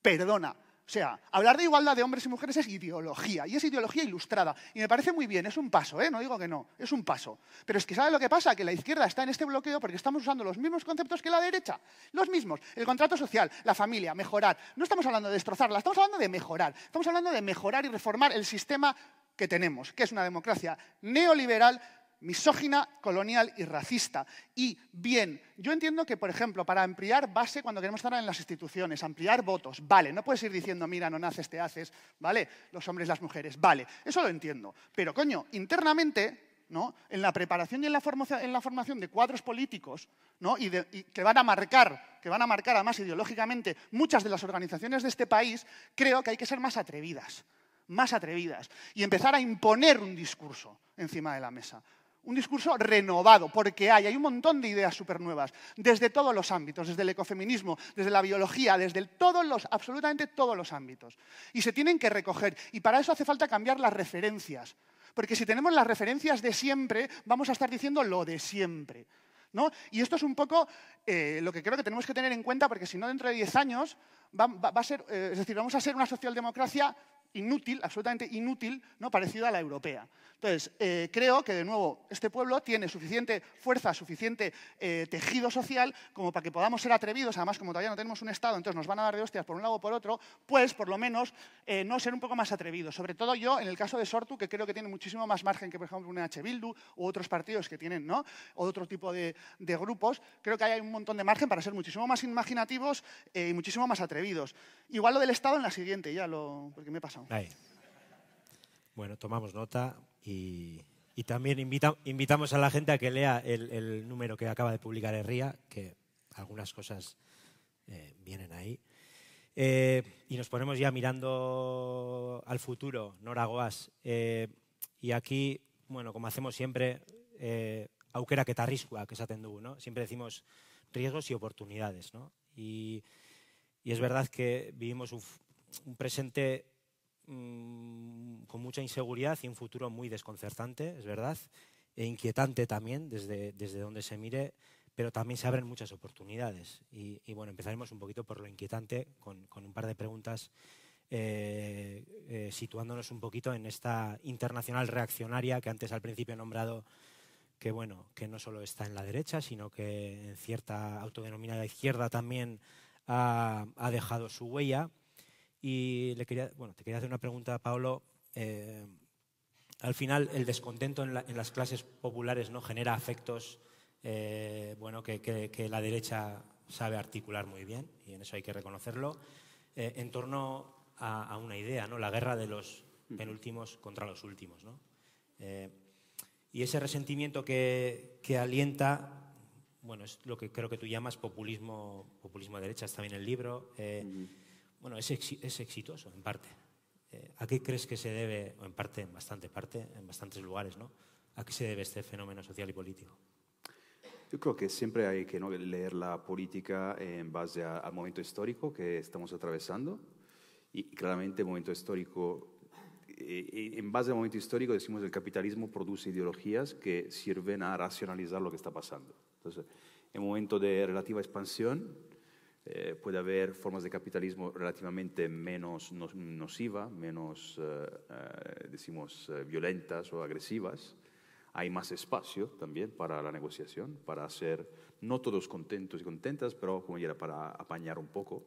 Perdona, o sea, hablar de igualdad de hombres y mujeres es ideología, y es ideología ilustrada. Y me parece muy bien, es un paso, ¿eh? no digo que no, es un paso. Pero es que ¿sabe lo que pasa? Que la izquierda está en este bloqueo porque estamos usando los mismos conceptos que la derecha. Los mismos. El contrato social, la familia, mejorar. No estamos hablando de destrozarla, estamos hablando de mejorar. Estamos hablando de mejorar y reformar el sistema que tenemos, que es una democracia neoliberal misógina, colonial y racista. Y bien, yo entiendo que, por ejemplo, para ampliar base cuando queremos estar en las instituciones, ampliar votos, vale, no puedes ir diciendo, mira, no naces, te haces, vale, los hombres, las mujeres, vale, eso lo entiendo. Pero, coño, internamente, ¿no? En la preparación y en la, formación, de cuadros políticos, y, que van a marcar, que van a marcar además ideológicamente muchas de las organizaciones de este país, creo que hay que ser más atrevidas, más atrevidas, y empezar a imponer un discurso encima de la mesa. Un discurso renovado, porque hay, hay un montón de ideas súper nuevas, desde todos los ámbitos, desde el ecofeminismo, desde la biología, desde todos los, absolutamente todos los ámbitos. Y se tienen que recoger. Y para eso hace falta cambiar las referencias. Porque si tenemos las referencias de siempre, vamos a estar diciendo lo de siempre. ¿no? Y esto es un poco eh, lo que creo que tenemos que tener en cuenta, porque si no, dentro de 10 años va, a ser, eh, es decir, vamos a ser una socialdemocracia inútil, absolutamente inútil, ¿no? parecido a la europea. Entonces, eh, creo que, de nuevo, este pueblo tiene suficiente fuerza, suficiente eh, tejido social como para que podamos ser atrevidos, además como todavía no tenemos un Estado, entonces nos van a dar de hostias por un lado o por otro, pues por lo menos eh, no ser un poco más atrevidos. Sobre todo yo, en el caso de Sortu, que creo que tiene muchísimo más margen que, por ejemplo, un H. Bildu u otros partidos que tienen, ¿no? O otro tipo de, de grupos, creo que hay un montón de margen para ser muchísimo más imaginativos y muchísimo más atrevidos. Igual lo del Estado en la siguiente, ya lo... porque me he pasado. Bueno, tomamos nota y, también invitamos a la gente a que lea el, número que acaba de publicar Herría, que algunas cosas eh, vienen ahí. Eh, y nos ponemos ya mirando al futuro, Noragoas eh, y aquí, bueno, como hacemos siempre, eh, aukera que que se atendú, ¿no? Siempre decimos riesgos y oportunidades, Y, es verdad que vivimos un presente Mm, con mucha inseguridad y un futuro muy desconcertante, es verdad, e inquietante también desde, desde donde se mire, pero también se abren muchas oportunidades. Y, bueno, empezaremos un poquito por lo inquietante con, un par de preguntas. Eh, eh, situándonos un poquito en esta internacional reaccionaria que antes al principio he nombrado que bueno, que no solo está en la derecha, sino que en cierta autodenominada izquierda también ha dejado su huella y le quería, te quería hacer una pregunta, Pablo. Eh, al final, el descontento en, las clases populares no genera afectos eh, bueno, que, la derecha sabe articular muy bien, y en eso hay que reconocerlo, eh, en torno a, una idea, ¿no? la guerra de los penúltimos contra los últimos. y ese resentimiento que, alienta bueno, es lo que creo que tú llamas populismo, populismo de derecha, está bien el libro bueno, es, exitoso en parte. Eh, ¿A qué crees que se debe, o en parte, en bastante parte, en bastantes lugares, ¿no? ¿A qué se debe este fenómeno social y político? Yo creo que siempre hay que ¿no? leer la política en base al momento histórico que estamos atravesando. Y claramente, momento histórico, eh, eh, en base al momento histórico, decimos que el capitalismo produce ideologías que sirven a racionalizar lo que está pasando. Entonces, en momento de relativa expansión, eh, puede haber formas de capitalismo relativamente menos no, nociva, menos, eh, eh, decimos, violentas o agresivas. Hay más espacio también para la negociación, para hacer, no todos contentos y contentas, pero como ya era para apañar un poco.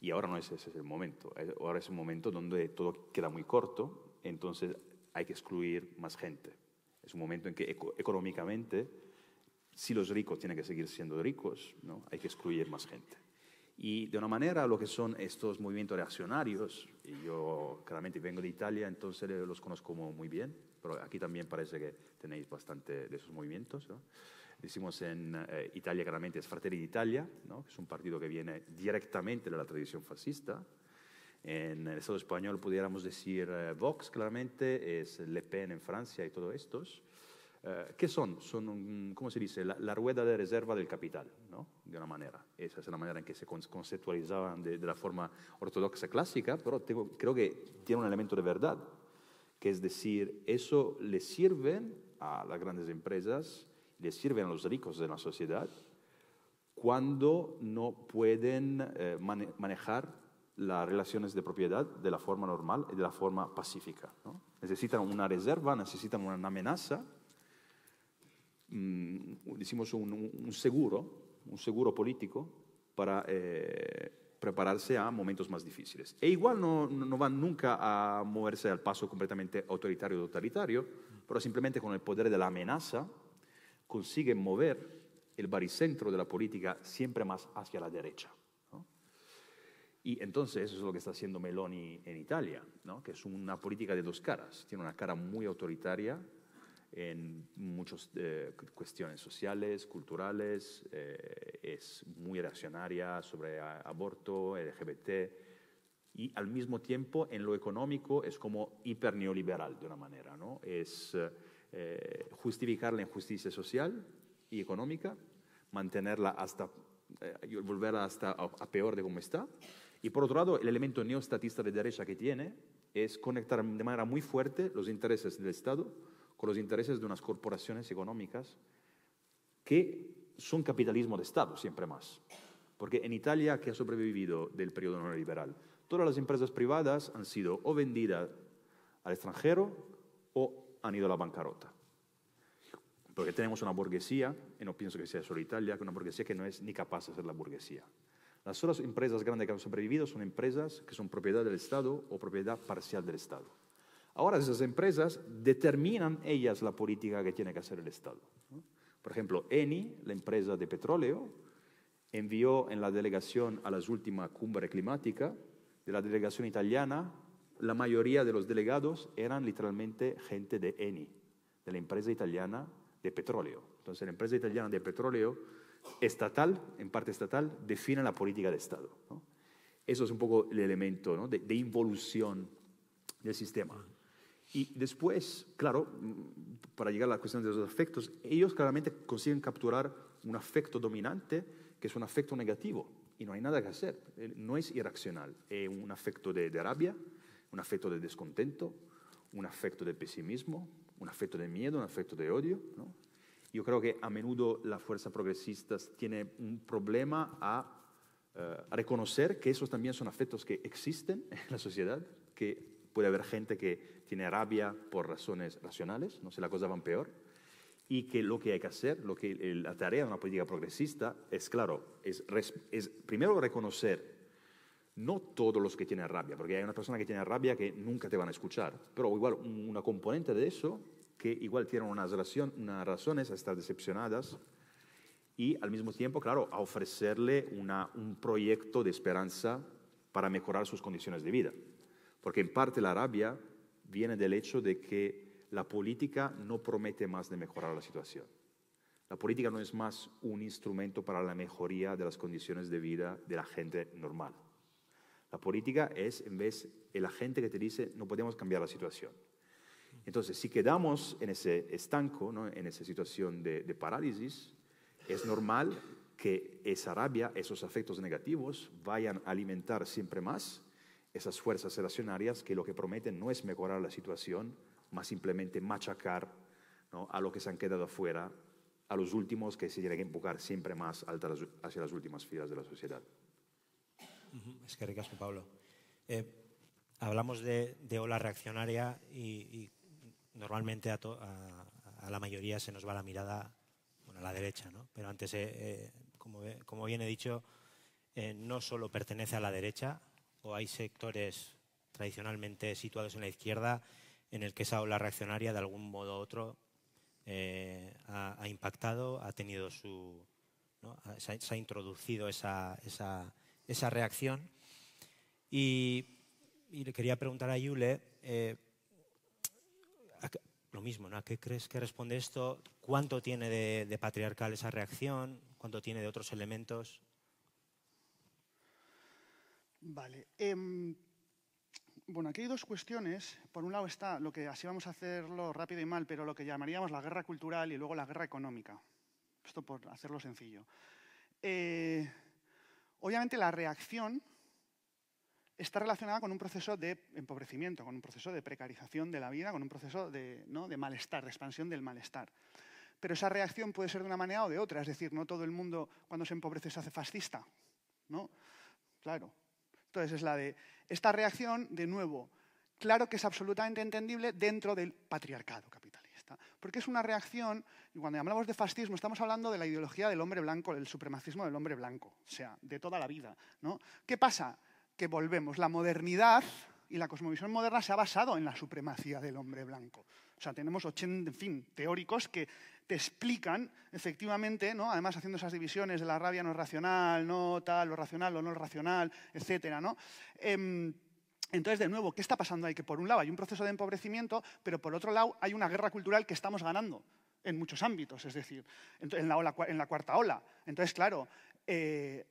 Y ahora no es ese es el momento. Ahora es un momento donde todo queda muy corto, entonces hay que excluir más gente. Es un momento en que económicamente, si los ricos tienen que seguir siendo ricos, ¿no? hay que excluir más gente. Y de una manera lo que son estos movimientos reaccionarios, y yo claramente vengo de Italia, entonces los conozco muy bien, pero aquí también parece que tenéis bastante de esos movimientos. ¿no? Decimos en eh, Italia claramente es Fratelli d'Italia, que es un partido que viene directamente de la tradición fascista. En el Estado español pudiéramos decir eh, Vox, claramente es Le Pen en Francia y todos estos. Eh, ¿Qué son? Son, ¿cómo se dice?, la, rueda de reserva del capital, ¿no? De una manera. Esa es la manera en que se conceptualizaban de, la forma ortodoxa clásica, pero creo que tiene un elemento de verdad, que es decir, eso le sirve a las grandes empresas, le sirve a los ricos de la sociedad, cuando no pueden eh, manejar las relaciones de propiedad de la forma normal y de la forma pacífica. Necesitan una reserva, necesitan una amenaza Mm, un, seguro, un seguro político para eh, prepararse a momentos más difíciles. E igual no, no van nunca a moverse al paso completamente autoritario o totalitario, pero simplemente con el poder de la amenaza consiguen mover el baricentro de la política siempre más hacia la derecha. Y entonces eso es lo que está haciendo Meloni en Italia, ¿no? que es una política de dos caras. Tiene una cara muy autoritaria en muchas eh, cuestiones sociales, culturales, eh, es muy reaccionaria sobre aborto, LGBT, y al mismo tiempo en lo económico es como hiper neoliberal de una manera, ¿no? Es eh, justificar la injusticia social y económica, mantenerla hasta, volverla hasta a, peor de como está, y por otro lado el elemento neostatista de derecha que tiene es conectar de manera muy fuerte los intereses del Estado por los intereses de unas corporaciones económicas que son capitalismo de Estado siempre más. Porque en Italia, que ha sobrevivido del periodo neoliberal, todas las empresas privadas han sido o vendidas al extranjero o han ido a la bancarrota. Porque tenemos una burguesía, y no pienso que sea solo Italia, una burguesía que no es ni capaz de ser la burguesía. Las otras empresas grandes que han sobrevivido son empresas que son propiedad del Estado o propiedad parcial del Estado. Ahora esas empresas determinan ellas la política que tiene que hacer el Estado. Por ejemplo, Eni, la empresa de petróleo, envió en la delegación a la última cumbre climática de la delegación italiana, la mayoría de los delegados eran literalmente gente de Eni, de la empresa italiana de petróleo. Entonces, la empresa italiana de petróleo estatal, en parte estatal, define la política del Estado. Eso es un poco el elemento de involución del sistema. Y después, claro, para llegar a la cuestión de los afectos, ellos claramente consiguen capturar un afecto dominante que es un afecto negativo y no hay nada que hacer. Eh, no es irracional. Es eh, un afecto de, rabia, un afecto de descontento, un afecto de pesimismo, un afecto de miedo, un afecto de odio. Yo creo que a menudo la fuerza progresista tiene un problema eh, a reconocer que esos también son afectos que existen en la sociedad, que puede haber gente que tiene rabia por razones racionales, no sé, la cosa va peor, y que lo que hay que hacer, lo que la tarea de una política progresista es, claro, es, primero reconocer no todos los que tienen rabia, porque hay una persona que tiene rabia que nunca te van a escuchar, pero igual una componente de eso que igual tienen unas, razones, a estar decepcionadas y al mismo tiempo, claro, a ofrecerle un proyecto de esperanza para mejorar sus condiciones de vida. Porque en parte la rabia viene del hecho de que la política no promete más de mejorar la situación. La política no es más un instrumento para la mejoría de las condiciones de vida de la gente normal. La política es, en vez, el agente que te dice, no podemos cambiar la situación. Entonces, si quedamos en ese estanco, en esa situación de, de parálisis, es normal que esa rabia, esos afectos negativos, vayan a alimentar siempre más esas fuerzas reaccionarias que lo que prometen no es mejorar la situación, más simplemente machacar a los que se han quedado afuera, a los últimos que se tienen que empujar siempre más hacia las últimas filas de la sociedad. Es que ricasco, Pablo. Eh, hablamos de, ola reaccionaria y, normalmente a, la mayoría se nos va la mirada bueno, a la derecha, ¿no? pero antes, eh, eh, como, bien he dicho, no solo pertenece a la derecha, o hay sectores tradicionalmente situados en la izquierda en el que esa ola reaccionaria de algún modo u otro eh, ha, impactado, ha tenido su, se, ha, introducido esa, reacción. Y, le quería preguntar a Yule, eh, lo mismo, ¿no? ¿a qué crees que responde esto? ¿Cuánto tiene de patriarcal esa reacción? ¿Cuánto tiene de otros elementos? Vale. Em, bueno, aquí hay dos cuestiones. Por un lado está lo que así vamos a hacerlo rápido y mal, pero lo que llamaríamos la guerra cultural y luego la guerra económica. Esto por hacerlo sencillo. Eh, obviamente la reacción está relacionada con un proceso de empobrecimiento, con un proceso de precarización de la vida, con un proceso de, de malestar, de expansión del malestar pero esa reacción puede ser de una manera o de otra. Es decir, no todo el mundo cuando se empobrece se hace fascista, ¿no? Claro, entonces es la de esta reacción, de nuevo, claro que es absolutamente entendible dentro del patriarcado capitalista, porque es una reacción, y cuando hablamos de fascismo estamos hablando de la ideología del hombre blanco, del supremacismo del hombre blanco, o sea, de toda la vida. ¿Qué pasa? Que volvemos, la modernidad y la cosmovisión moderna se ha basado en la supremacía del hombre blanco. O sea, tenemos 80, en fin, teóricos que te explican, efectivamente, ¿no? Además, haciendo esas divisiones de la rabia no racional, no tal, lo racional, o no racional, etcétera, ¿no? Em, entonces, de nuevo, ¿qué está pasando ahí? Que por un lado hay un proceso de empobrecimiento, pero por otro lado hay una guerra cultural que estamos ganando en muchos ámbitos, es decir, en la, cuarta ola. Entonces, claro, eh,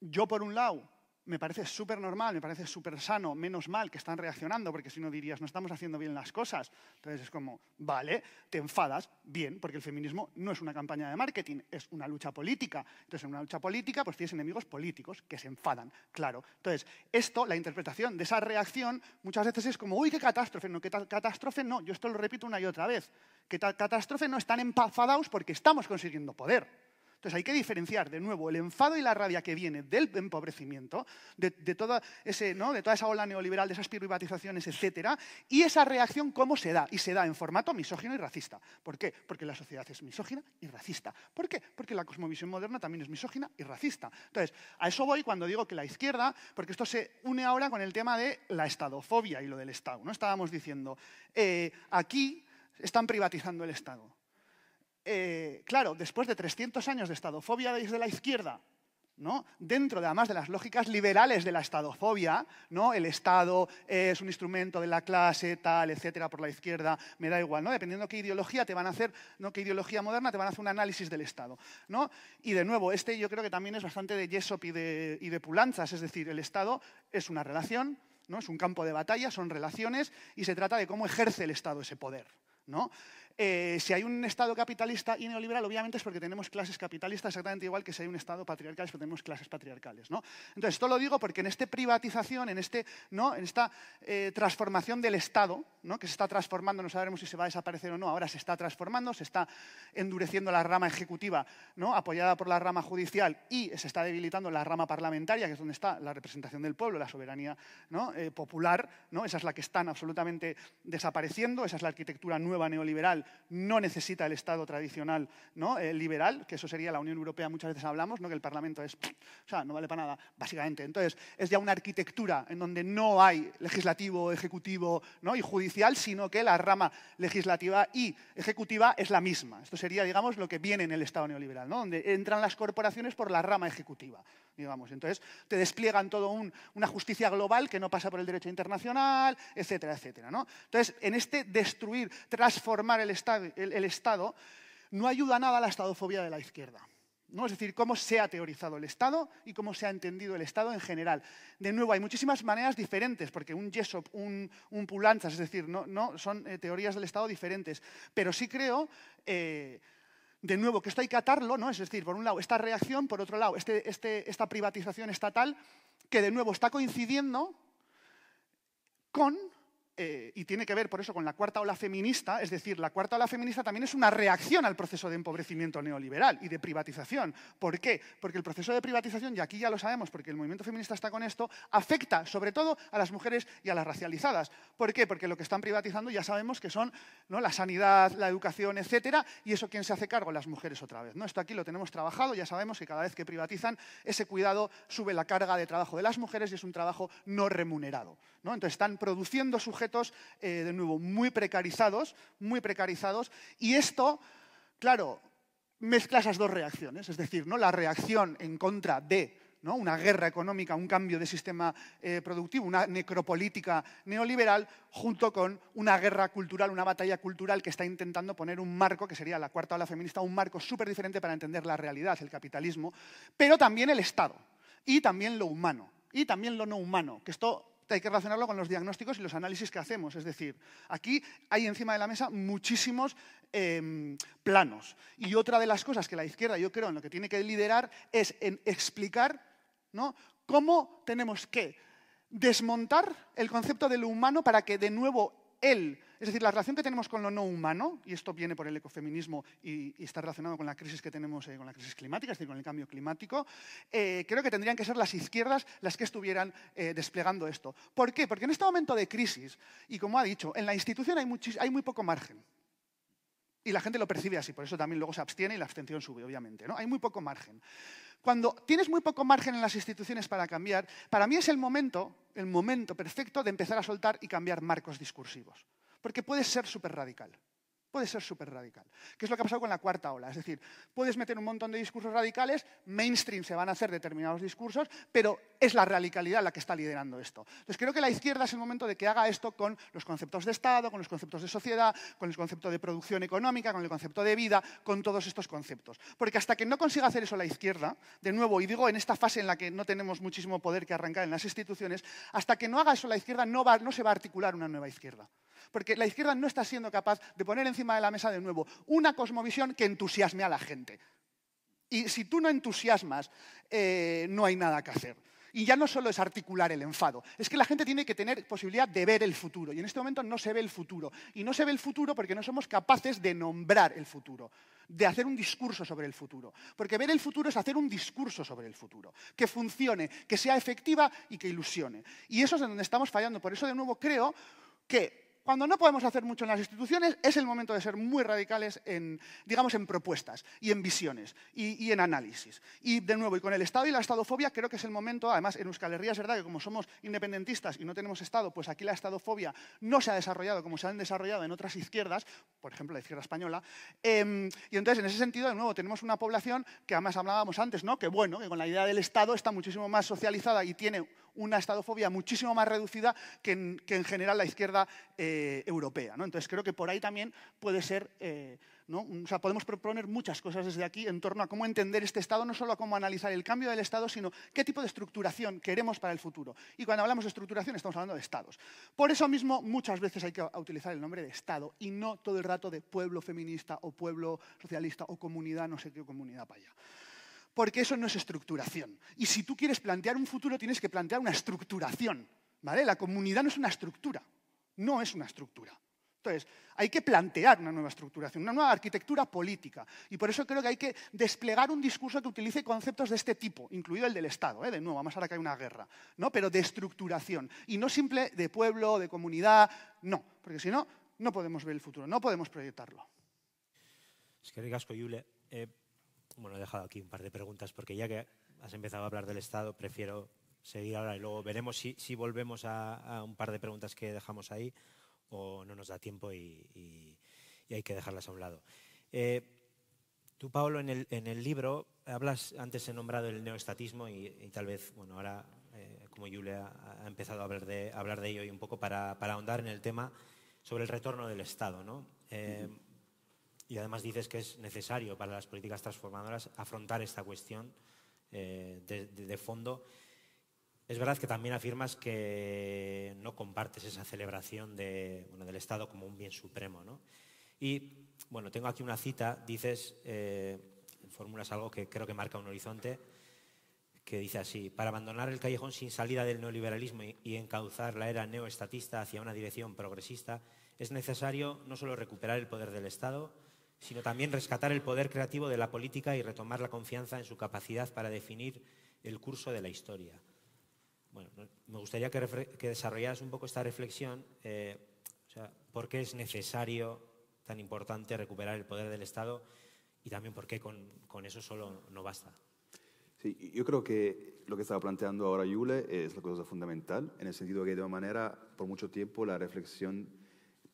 yo por un lado me parece súper normal, me parece súper sano, menos mal que están reaccionando, porque si no dirías, no estamos haciendo bien las cosas. Entonces es como, vale, te enfadas, bien, porque el feminismo no es una campaña de marketing, es una lucha política. Entonces en una lucha política pues tienes enemigos políticos que se enfadan, claro. Entonces esto, la interpretación de esa reacción, muchas veces es como, uy, qué catástrofe, no, qué catástrofe, no, yo esto lo repito una y otra vez, qué catástrofe no están enfadados porque estamos consiguiendo poder. Entonces hay que diferenciar de nuevo el enfado y la rabia que viene del empobrecimiento, de, toda, ese, ¿no? de toda esa ola neoliberal, de esas privatizaciones, etcétera, y esa reacción cómo se da. Y se da en formato misógino y racista. ¿Por qué? Porque la sociedad es misógina y racista. ¿Por qué? Porque la cosmovisión moderna también es misógina y racista. Entonces, a eso voy cuando digo que la izquierda, porque esto se une ahora con el tema de la estadofobia y lo del Estado. ¿no? Estábamos diciendo, eh, aquí están privatizando el Estado. Eh, claro, después de 300 años de estadofobia desde la izquierda, dentro de, además de las lógicas liberales de la estadofobia, ¿no? el Estado es un instrumento de la clase, tal, etcétera, por la izquierda, me da igual, ¿no? dependiendo qué ideología te van a hacer, ¿no? qué ideología moderna te van a hacer un análisis del Estado. Y de nuevo, este yo creo que también es bastante de Jessop y de, y Pulanzas, es decir, el Estado es una relación, ¿no? es un campo de batalla, son relaciones y se trata de cómo ejerce el Estado ese poder. ¿no? Eh, si hay un Estado capitalista y neoliberal, obviamente es porque tenemos clases capitalistas exactamente igual que si hay un Estado patriarcal, es porque tenemos clases patriarcales. Entonces, esto lo digo porque en esta privatización, en, este, ¿no? en esta eh, transformación del Estado, que se está transformando, no sabremos si se va a desaparecer o no, ahora se está transformando, se está endureciendo la rama ejecutiva, ¿no? apoyada por la rama judicial, y se está debilitando la rama parlamentaria, que es donde está la representación del pueblo, la soberanía eh, popular, ¿no? esa es la que están absolutamente desapareciendo, esa es la arquitectura nueva neoliberal no necesita el Estado tradicional eh, liberal, que eso sería la Unión Europea, muchas veces hablamos, ¿no? que el Parlamento es, o sea, no vale para nada, básicamente. Entonces, es ya una arquitectura en donde no hay legislativo, ejecutivo y judicial, sino que la rama legislativa y ejecutiva es la misma. Esto sería, digamos, lo que viene en el Estado neoliberal, ¿no? donde entran las corporaciones por la rama ejecutiva. Entonces, te despliegan todo una justicia global que no pasa por el derecho internacional, etcétera, etcétera. ¿no? Entonces, en este destruir, transformar el, el, Estado, no ayuda nada a la estadofobia de la izquierda. ¿no? Es decir, cómo se ha teorizado el Estado y cómo se ha entendido el Estado en general. De nuevo, hay muchísimas maneras diferentes, porque un Jessop, un, un Pulanzas, es decir, no, no son eh, teorías del Estado diferentes. Pero sí creo eh, de nuevo, que esto hay que atarlo, ¿no? Es decir, por un lado, esta reacción, por otro lado, este, este esta privatización estatal, que de nuevo está coincidiendo con eh, y tiene que ver por eso con la cuarta ola feminista, es decir, la cuarta ola feminista también es una reacción al proceso de empobrecimiento neoliberal y de privatización. ¿Por qué? Porque el proceso de privatización, y aquí ya lo sabemos porque el movimiento feminista está con esto, afecta sobre todo a las mujeres y a las racializadas. ¿Por qué? Porque lo que están privatizando ya sabemos que son la sanidad, la educación, etcétera, y eso quién se hace cargo, las mujeres otra vez. Esto aquí lo tenemos trabajado, ya sabemos que cada vez que privatizan, ese cuidado sube la carga de trabajo de las mujeres y es un trabajo no remunerado. Entonces están produciendo sujetos, eh, de nuevo, muy precarizados, muy precarizados, y esto, claro, mezcla esas dos reacciones, es decir, ¿no? la reacción en contra de una guerra económica, un cambio de sistema eh, productivo, una necropolítica neoliberal, junto con una guerra cultural, una batalla cultural que está intentando poner un marco, que sería la cuarta ola feminista, un marco súper diferente para entender la realidad, el capitalismo, pero también el Estado, y también lo humano, y también lo no humano, que esto hay que relacionarlo con los diagnósticos y los análisis que hacemos. Es decir, aquí hay encima de la mesa muchísimos em, planos. Y otra de las cosas que la izquierda, yo creo, en lo que tiene que liderar es en explicar ¿no? cómo tenemos que desmontar el concepto de lo humano para que de nuevo él es decir, la relación que tenemos con lo no humano, y esto viene por el ecofeminismo y, está relacionado con la crisis que tenemos, eh, con la crisis climática, es decir, con el cambio climático, eh, creo que tendrían que ser las izquierdas las que estuvieran eh, desplegando esto. ¿Por qué? Porque en este momento de crisis, y como ha dicho, en la institución hay, hay muy poco margen. Y la gente lo percibe así, por eso también luego se abstiene y la abstención sube, obviamente. ¿no? Hay muy poco margen. Cuando tienes muy poco margen en las instituciones para cambiar, para mí es el momento, el momento perfecto de empezar a soltar y cambiar marcos discursivos. Porque puede ser súper radical. Puede ser súper radical. ¿Qué es lo que ha pasado con la cuarta ola? Es decir, puedes meter un montón de discursos radicales, mainstream se van a hacer determinados discursos, pero es la radicalidad la que está liderando esto. Entonces creo que la izquierda es el momento de que haga esto con los conceptos de Estado, con los conceptos de sociedad, con el concepto de producción económica, con el concepto de vida, con todos estos conceptos. Porque hasta que no consiga hacer eso la izquierda, de nuevo, y digo en esta fase en la que no tenemos muchísimo poder que arrancar en las instituciones, hasta que no haga eso la izquierda no se va a articular una nueva izquierda porque la izquierda no está siendo capaz de poner encima de la mesa de nuevo una cosmovisión que entusiasme a la gente. Y si tú no entusiasmas, eh, no hay nada que hacer. Y ya no solo es articular el enfado, es que la gente tiene que tener posibilidad de ver el futuro. Y en este momento no se ve el futuro. Y no se ve el futuro porque no somos capaces de nombrar el futuro, de hacer un discurso sobre el futuro. Porque ver el futuro es hacer un discurso sobre el futuro, que funcione, que sea efectiva y que ilusione. Y eso es en donde estamos fallando. Por eso, de nuevo, creo que cuando no podemos hacer mucho en las instituciones, es el momento de ser muy radicales en, digamos, en propuestas y en visiones y, en análisis. Y de nuevo, y con el Estado y la estadofobia, creo que es el momento, además en Euskal Herria es verdad que como somos independentistas y no tenemos Estado, pues aquí la estadofobia no se ha desarrollado como se han desarrollado en otras izquierdas, por ejemplo la izquierda española. Em, y entonces, en ese sentido, de nuevo, tenemos una población que además hablábamos antes, ¿no? que bueno, que con la idea del Estado está muchísimo más socializada y tiene una estadofobia muchísimo más reducida que en, general la izquierda eh, europea. Entonces creo que por ahí también puede ser... Eh, podemos proponer muchas cosas desde aquí en torno a cómo entender este Estado, no solo a cómo analizar el cambio del Estado, sino qué tipo de estructuración queremos para el futuro. Y cuando hablamos de estructuración estamos hablando de Estados. Por eso mismo muchas veces hay que utilizar el nombre de Estado y no todo el rato de pueblo feminista o pueblo socialista o comunidad, no sé qué comunidad para allá porque eso no es estructuración. Y si tú quieres plantear un futuro, tienes que plantear una estructuración. ¿vale? La comunidad no es una estructura, no es una estructura. Entonces, hay que plantear una nueva estructuración, una nueva arquitectura política. Y por eso creo que hay que desplegar un discurso que utilice conceptos de este tipo, incluido el del Estado, ¿eh? de nuevo, más ahora que hay una guerra, ¿no? pero de estructuración. Y no simple de pueblo, de comunidad, no, porque si no, no podemos ver el futuro, no podemos proyectarlo. Es que ricasco, Yule. Eh, bueno, he dejado aquí un par de preguntas porque ya que has empezado a hablar del Estado, prefiero seguir ahora y luego veremos si, volvemos a, un par de preguntas que dejamos ahí o no nos da tiempo y, hay que dejarlas a un lado. Eh, tú, Paolo, en el, libro hablas, antes he nombrado el neoestatismo y, tal vez, bueno, ahora eh, como Julia ha empezado a hablar de, hablar de ello y un poco para, ahondar en el tema sobre el retorno del Estado, ¿no? Eh, y además dices que es necesario para las políticas transformadoras afrontar esta cuestión eh, de, fondo. Es verdad que también afirmas que no compartes esa celebración de, del Estado como un bien supremo. Y bueno, tengo aquí una cita, dices, eh, formulas algo que creo que marca un horizonte, que dice así, para abandonar el callejón sin salida del neoliberalismo y encauzar la era neoestatista hacia una dirección progresista, es necesario no solo recuperar el poder del Estado, sino también rescatar el poder creativo de la política y retomar la confianza en su capacidad para definir el curso de la historia. Bueno, me gustaría que, desarrollaras un poco esta reflexión, eh, o sea, por qué es necesario, tan importante, recuperar el poder del Estado y también por qué con, con eso solo no basta. Sí, yo creo que lo que estaba planteando ahora Yule es la cosa fundamental, en el sentido de que de una manera, por mucho tiempo, la reflexión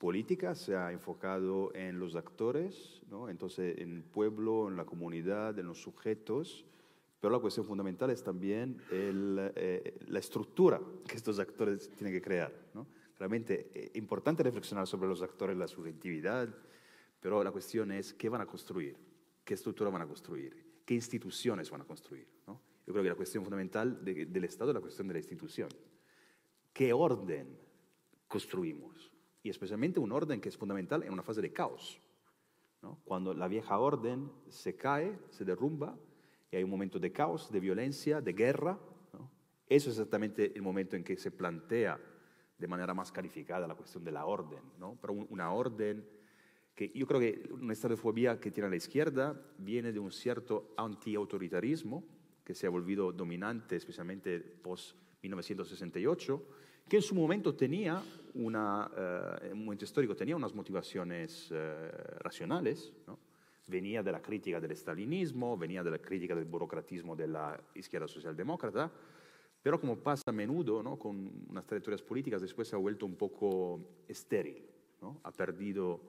política se ha enfocado en los actores, entonces en el pueblo, en la comunidad, en los sujetos, pero la cuestión fundamental es también eh, la estructura que estos actores tienen que crear. Realmente es eh, importante reflexionar sobre los actores, la subjetividad, pero la cuestión es qué van a construir, qué estructura van a construir, qué instituciones van a construir. Yo creo que la cuestión fundamental del Estado es la cuestión de la institución. ¿Qué orden construimos? y especialmente un orden que es fundamental en una fase de caos. Cuando la vieja orden se cae, se derrumba, y hay un momento de caos, de violencia, de guerra, eso es exactamente el momento en que se plantea de manera más calificada la cuestión de la orden, pero una orden que yo creo que una fobia que tiene la izquierda viene de un cierto antiautoritarismo que se ha volvido dominante, especialmente post 1968 que en su momento tenía una, eh, en un momento histórico tenía unas motivaciones eh, racionales, venía de la crítica del estalinismo, venía de la crítica del burocratismo de la izquierda socialdemócrata, pero como pasa a menudo ¿no? con unas trayectorias políticas, después se ha vuelto un poco estéril, ¿no? ha perdido,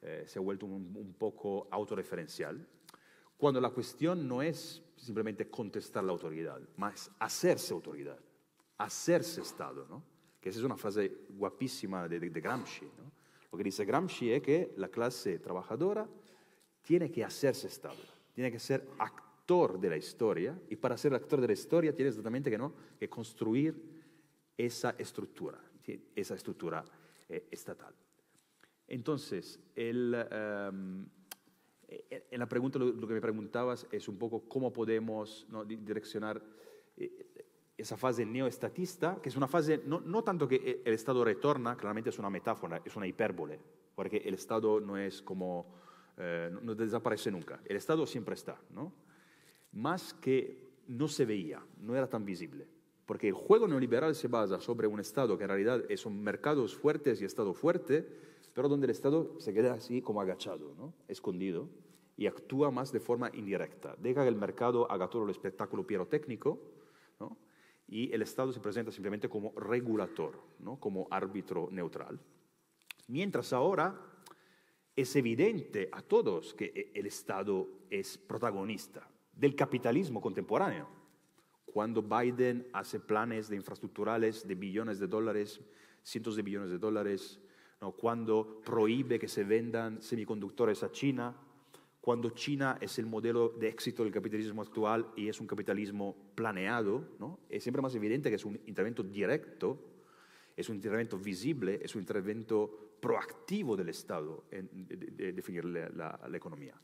eh, se ha vuelto un, un, poco autorreferencial, cuando la cuestión no es simplemente contestar la autoridad, más hacerse autoridad, hacerse Estado. ¿no? que esa es una frase guapísima de, Gramsci. Lo que dice Gramsci es que la clase trabajadora tiene que hacerse estable, tiene que ser actor de la historia, y para ser actor de la historia tiene exactamente que, no, construir esa estructura, esa estructura eh, estatal. Entonces, em, eh, en la pregunta lo, que me preguntabas es un poco cómo podemos direccionar eh, esa fase neoestatista, que es una fase, no, tanto que e, el Estado retorna, claramente es una metáfora, es una hipérbole, porque el Estado no es como, eh, no, desaparece nunca, el Estado siempre está, ¿no? Más que no se veía, no era tan visible, porque el juego neoliberal se basa sobre un Estado que en realidad son mercados fuertes y Estado fuerte, pero donde el Estado se queda así como agachado, ¿no? Escondido y actúa más de forma indirecta, deja que el mercado haga todo el espectáculo pirotécnico, ¿no? y el Estado se presenta simplemente como regulador, ¿no? como árbitro neutral. Mientras ahora es evidente a todos que eh, el Estado es protagonista del capitalismo contemporáneo. Cuando Biden hace planes de infraestructurales de billones de dólares, cientos de billones de dólares, ¿no? cuando prohíbe que se vendan semiconductores a China, cuando China es el modelo de éxito del capitalismo actual y es un capitalismo planeado, es siempre más evidente que es un intervento directo, es un intervento visible, es un intervento proactivo del Estado en de, definir la, economía.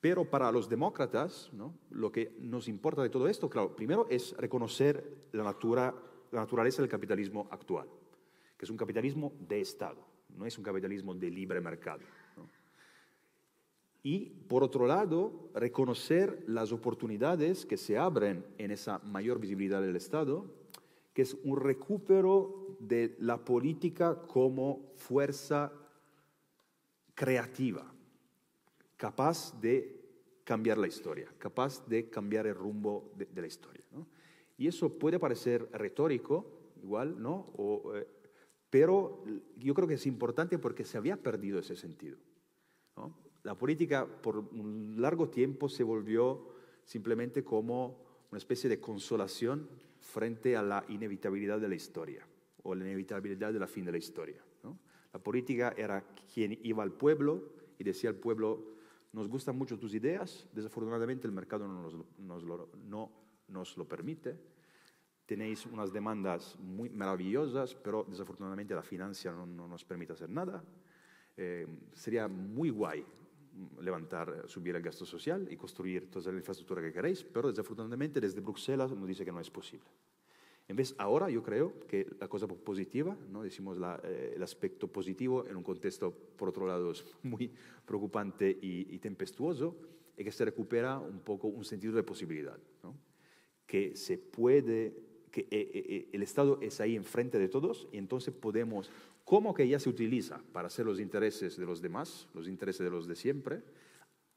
Pero para los demócratas, lo que nos importa de todo esto, claro, primero es reconocer la naturaleza del capitalismo actual, que es un capitalismo de Estado, no es un capitalismo de libre mercado y, por otro lado, reconocer las oportunidades que se abren en esa mayor visibilidad del Estado, que es un recupero de la política como fuerza creativa, capaz de cambiar la historia, capaz de cambiar el rumbo de, la historia. Y eso puede parecer retórico, igual, ¿no? Eh, pero yo creo que es importante porque se había perdido ese sentido. ¿no? La política por un largo tiempo se volvió simplemente como una especie de consolación frente a la inevitabilidad de la historia o la inevitabilidad de la fin de la historia. La política era quien iba al pueblo y decía al pueblo, nos gustan mucho tus ideas, desafortunadamente el mercado no nos, lo, permite, tenéis unas demandas muy maravillosas, pero desafortunadamente la financia no, nos permite hacer nada. Eh, sería muy guay levantar, subir el gasto social y construir toda la infraestructura que queréis, pero desafortunadamente desde Bruselas nos dice que no es posible. En vez, ahora yo creo que la cosa positiva, ¿no? decimos eh, el aspecto positivo en un contexto, por otro lado, es muy preocupante y, tempestuoso, es que se recupera un poco un sentido de posibilidad, que se puede, que eh, eh, el Estado es ahí enfrente de todos y entonces podemos ¿Cómo que ella se utiliza para hacer los intereses de los demás, los intereses de los de siempre?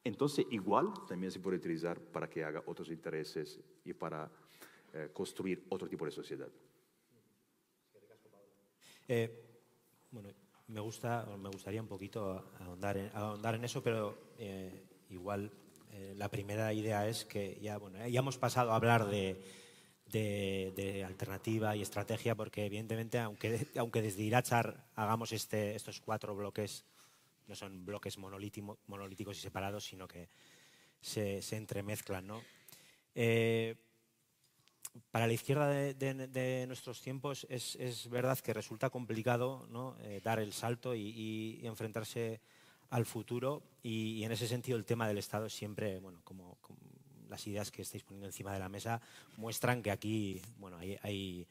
Entonces, igual también se puede utilizar para que haga otros intereses y para eh, construir otro tipo de sociedad. Eh, bueno, me, gusta, me gustaría un poquito ahondar en, ahondar en eso, pero eh, igual la primera idea es que ya, bueno, ya hemos pasado a hablar de, de, alternativa y estrategia, porque evidentemente, aunque, aunque desde Irachar hagamos este, estos cuatro bloques, no son bloques monolíticos y separados, sino que se, entremezclan. Eh, para la izquierda de, nuestros tiempos es, verdad que resulta complicado ¿no? Eh, dar el salto y, enfrentarse al futuro y, en ese sentido el tema del Estado siempre, bueno, como las ideas que estáis poniendo encima de la mesa muestran que aquí bueno, hay,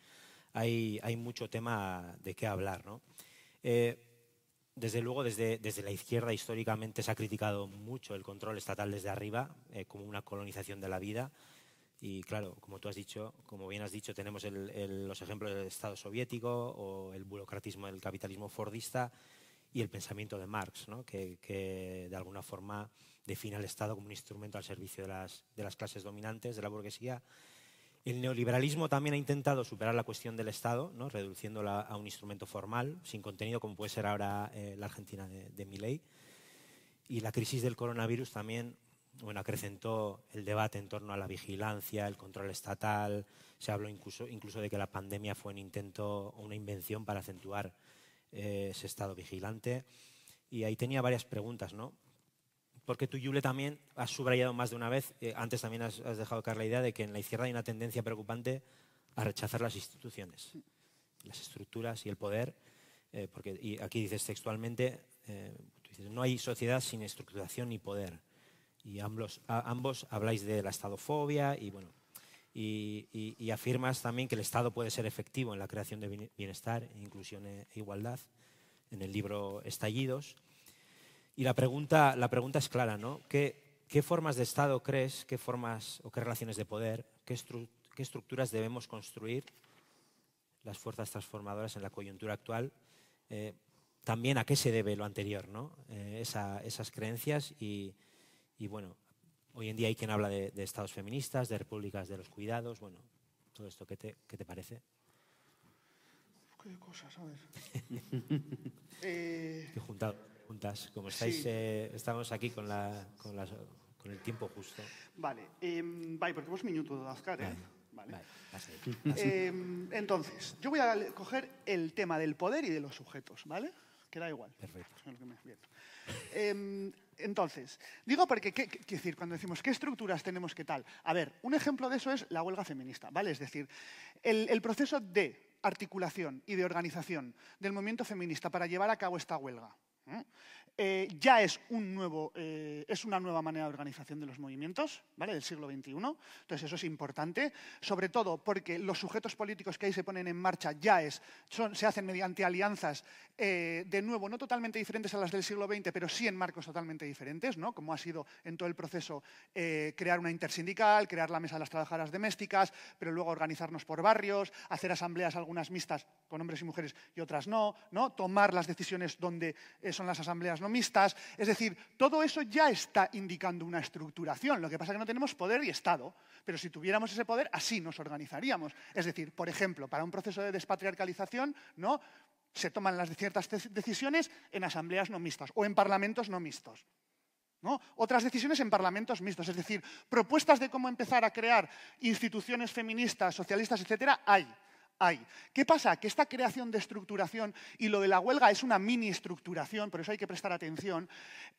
hay, mucho tema de qué hablar. Eh, desde luego, desde, desde, la izquierda históricamente se ha criticado mucho el control estatal desde arriba eh, como una colonización de la vida. Y claro, como tú has dicho, como bien has dicho, tenemos los ejemplos del Estado soviético o el burocratismo del capitalismo fordista y el pensamiento de Marx, que, de alguna forma define al Estado como un instrumento al servicio de las, clases dominantes, de la burguesía. El neoliberalismo también ha intentado superar la cuestión del Estado, ¿no? reduciéndola a un instrumento formal, sin contenido, como puede ser ahora eh, la Argentina de, de Milei. Y la crisis del coronavirus también bueno, acrecentó el debate en torno a la vigilancia, el control estatal. Se habló incluso, incluso de que la pandemia fue un intento, o una invención para acentuar eh, ese estado vigilante. Y ahí tenía varias preguntas, ¿no? porque tú, Yule, también has subrayado más de una vez, eh, antes también has, has dejado caer la idea de que en la izquierda hay una tendencia preocupante a rechazar las instituciones, las estructuras y el poder, eh, porque aquí dices textualmente, eh, no hay sociedad sin estructuración ni poder. Y ambos, habláis de la estadofobia y, bueno, y, afirmas también que el Estado puede ser efectivo en la creación de bienestar, inclusión e igualdad, en el libro Estallidos. Y la pregunta, la pregunta es clara, ¿no? ¿Qué, formas de Estado crees, qué formas o qué relaciones de poder, qué, estructuras debemos construir las fuerzas transformadoras en la coyuntura actual? Eh, también a qué se debe lo anterior, ¿no? Eh, esas creencias y, bueno, hoy en día hay quien habla de, estados feministas, de repúblicas de los cuidados, bueno, todo esto, ¿qué te, qué te parece? Qué cosas, a ver. juntado. Como estáis, eh, estamos aquí con, la, con, el tiempo justo. Vale, em, porque vos minuto de Azcar, ¿eh? Vale. Em, entonces, yo voy a coger el tema del poder y de los sujetos, ¿vale? Que da igual. Perfecto. Em, entonces, digo porque, ¿qué, decir, cuando decimos qué estructuras tenemos que tal, a ver, un ejemplo de eso es la huelga feminista, ¿vale? Es decir, el proceso de articulación y de organización del movimiento feminista para llevar a cabo esta huelga Right? Mm-hmm. Eh, ya eh, es, una nueva manera de organización de los movimientos del siglo XXI. Entonces, eso es importante, sobre todo porque los sujetos políticos que ahí se ponen en marcha ya se hacen mediante alianzas, eh, de nuevo, no totalmente diferentes a las del siglo XX, pero sí en marcos totalmente diferentes, como ha sido en todo el proceso crear una intersindical, crear la mesa de las trabajadoras domésticas, pero luego organizarnos por barrios, hacer asambleas algunas mixtas con hombres y mujeres y otras no, ¿no? tomar las decisiones donde son las asambleas no es decir, todo eso ya está indicando una estructuración. Lo que pasa es que no tenemos poder y Estado. Pero si tuviéramos ese poder, así nos organizaríamos. Es decir, por ejemplo, para un proceso de despatriarcalización, ¿no? se toman las ciertas decisiones en asambleas no mixtas o en parlamentos no mixtos. ¿No? Otras decisiones en parlamentos mixtos, es decir, propuestas de cómo empezar a crear instituciones feministas, socialistas, etcétera, hay hay. ¿Qué pasa? Que esta creación de estructuración y lo de la huelga es una mini estructuración, por eso hay que prestar atención,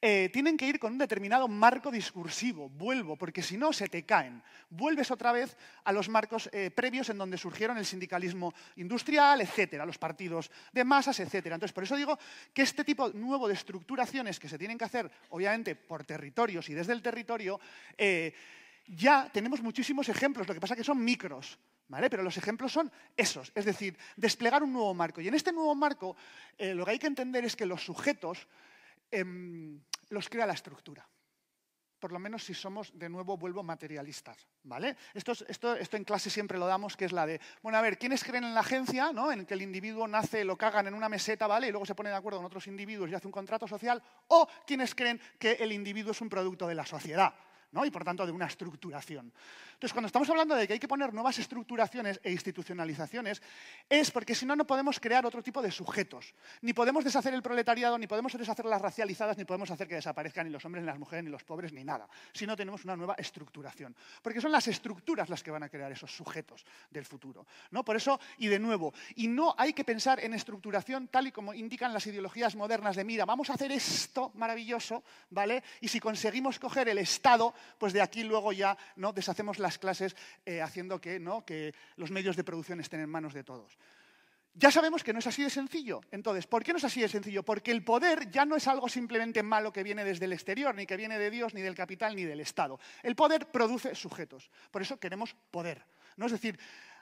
eh, tienen que ir con un determinado marco discursivo, vuelvo, porque si no se te caen. Vuelves otra vez a los marcos eh, previos en donde surgieron el sindicalismo industrial, etcétera, los partidos de masas, etcétera. Entonces, por eso digo que este tipo nuevo de estructuraciones que se tienen que hacer, obviamente, por territorios y desde el territorio, eh, ya tenemos muchísimos ejemplos, lo que pasa es que son micros. Pero los ejemplos son esos, es decir, desplegar un nuevo marco. Y en este nuevo marco eh, lo que hay que entender es que los sujetos em, los crea la estructura. Por lo menos si somos, de nuevo, vuelvo materialistas, ¿vale? Esto, en clase siempre lo damos, que es la de, bueno, a ver, ¿quiénes creen en la agencia, ¿no? En que el individuo nace, lo cagan en una meseta, ¿vale? Y luego se pone de acuerdo con otros individuos y hace un contrato social. O quienes creen que el individuo es un producto de la sociedad, y por tanto de una estructuración. Entonces, cuando estamos hablando de que hay que poner nuevas estructuraciones e institucionalizaciones, es porque si no, no podemos crear otro tipo de sujetos. Ni podemos deshacer el proletariado, ni podemos deshacer las racializadas, ni podemos hacer que desaparezcan ni los hombres, ni las mujeres, ni los pobres, ni nada. Si no, tenemos una nueva estructuración. Porque son las estructuras las que van a crear esos sujetos del futuro. ¿no? Por eso, y de nuevo, y no hay que pensar en estructuración tal y como indican las ideologías modernas de mira, vamos a hacer esto maravilloso, ¿vale? Y si conseguimos coger el Estado pues de aquí luego ya ¿no? deshacemos las clases eh, haciendo que, que los medios de producción estén en manos de todos. Ya sabemos que no es así de sencillo. Entonces, ¿por qué no es así de sencillo? Porque el poder ya no es algo simplemente malo que viene desde el exterior, ni que viene de Dios, ni del capital, ni del Estado. El poder produce sujetos. Por eso queremos poder. ¿no? Es decir,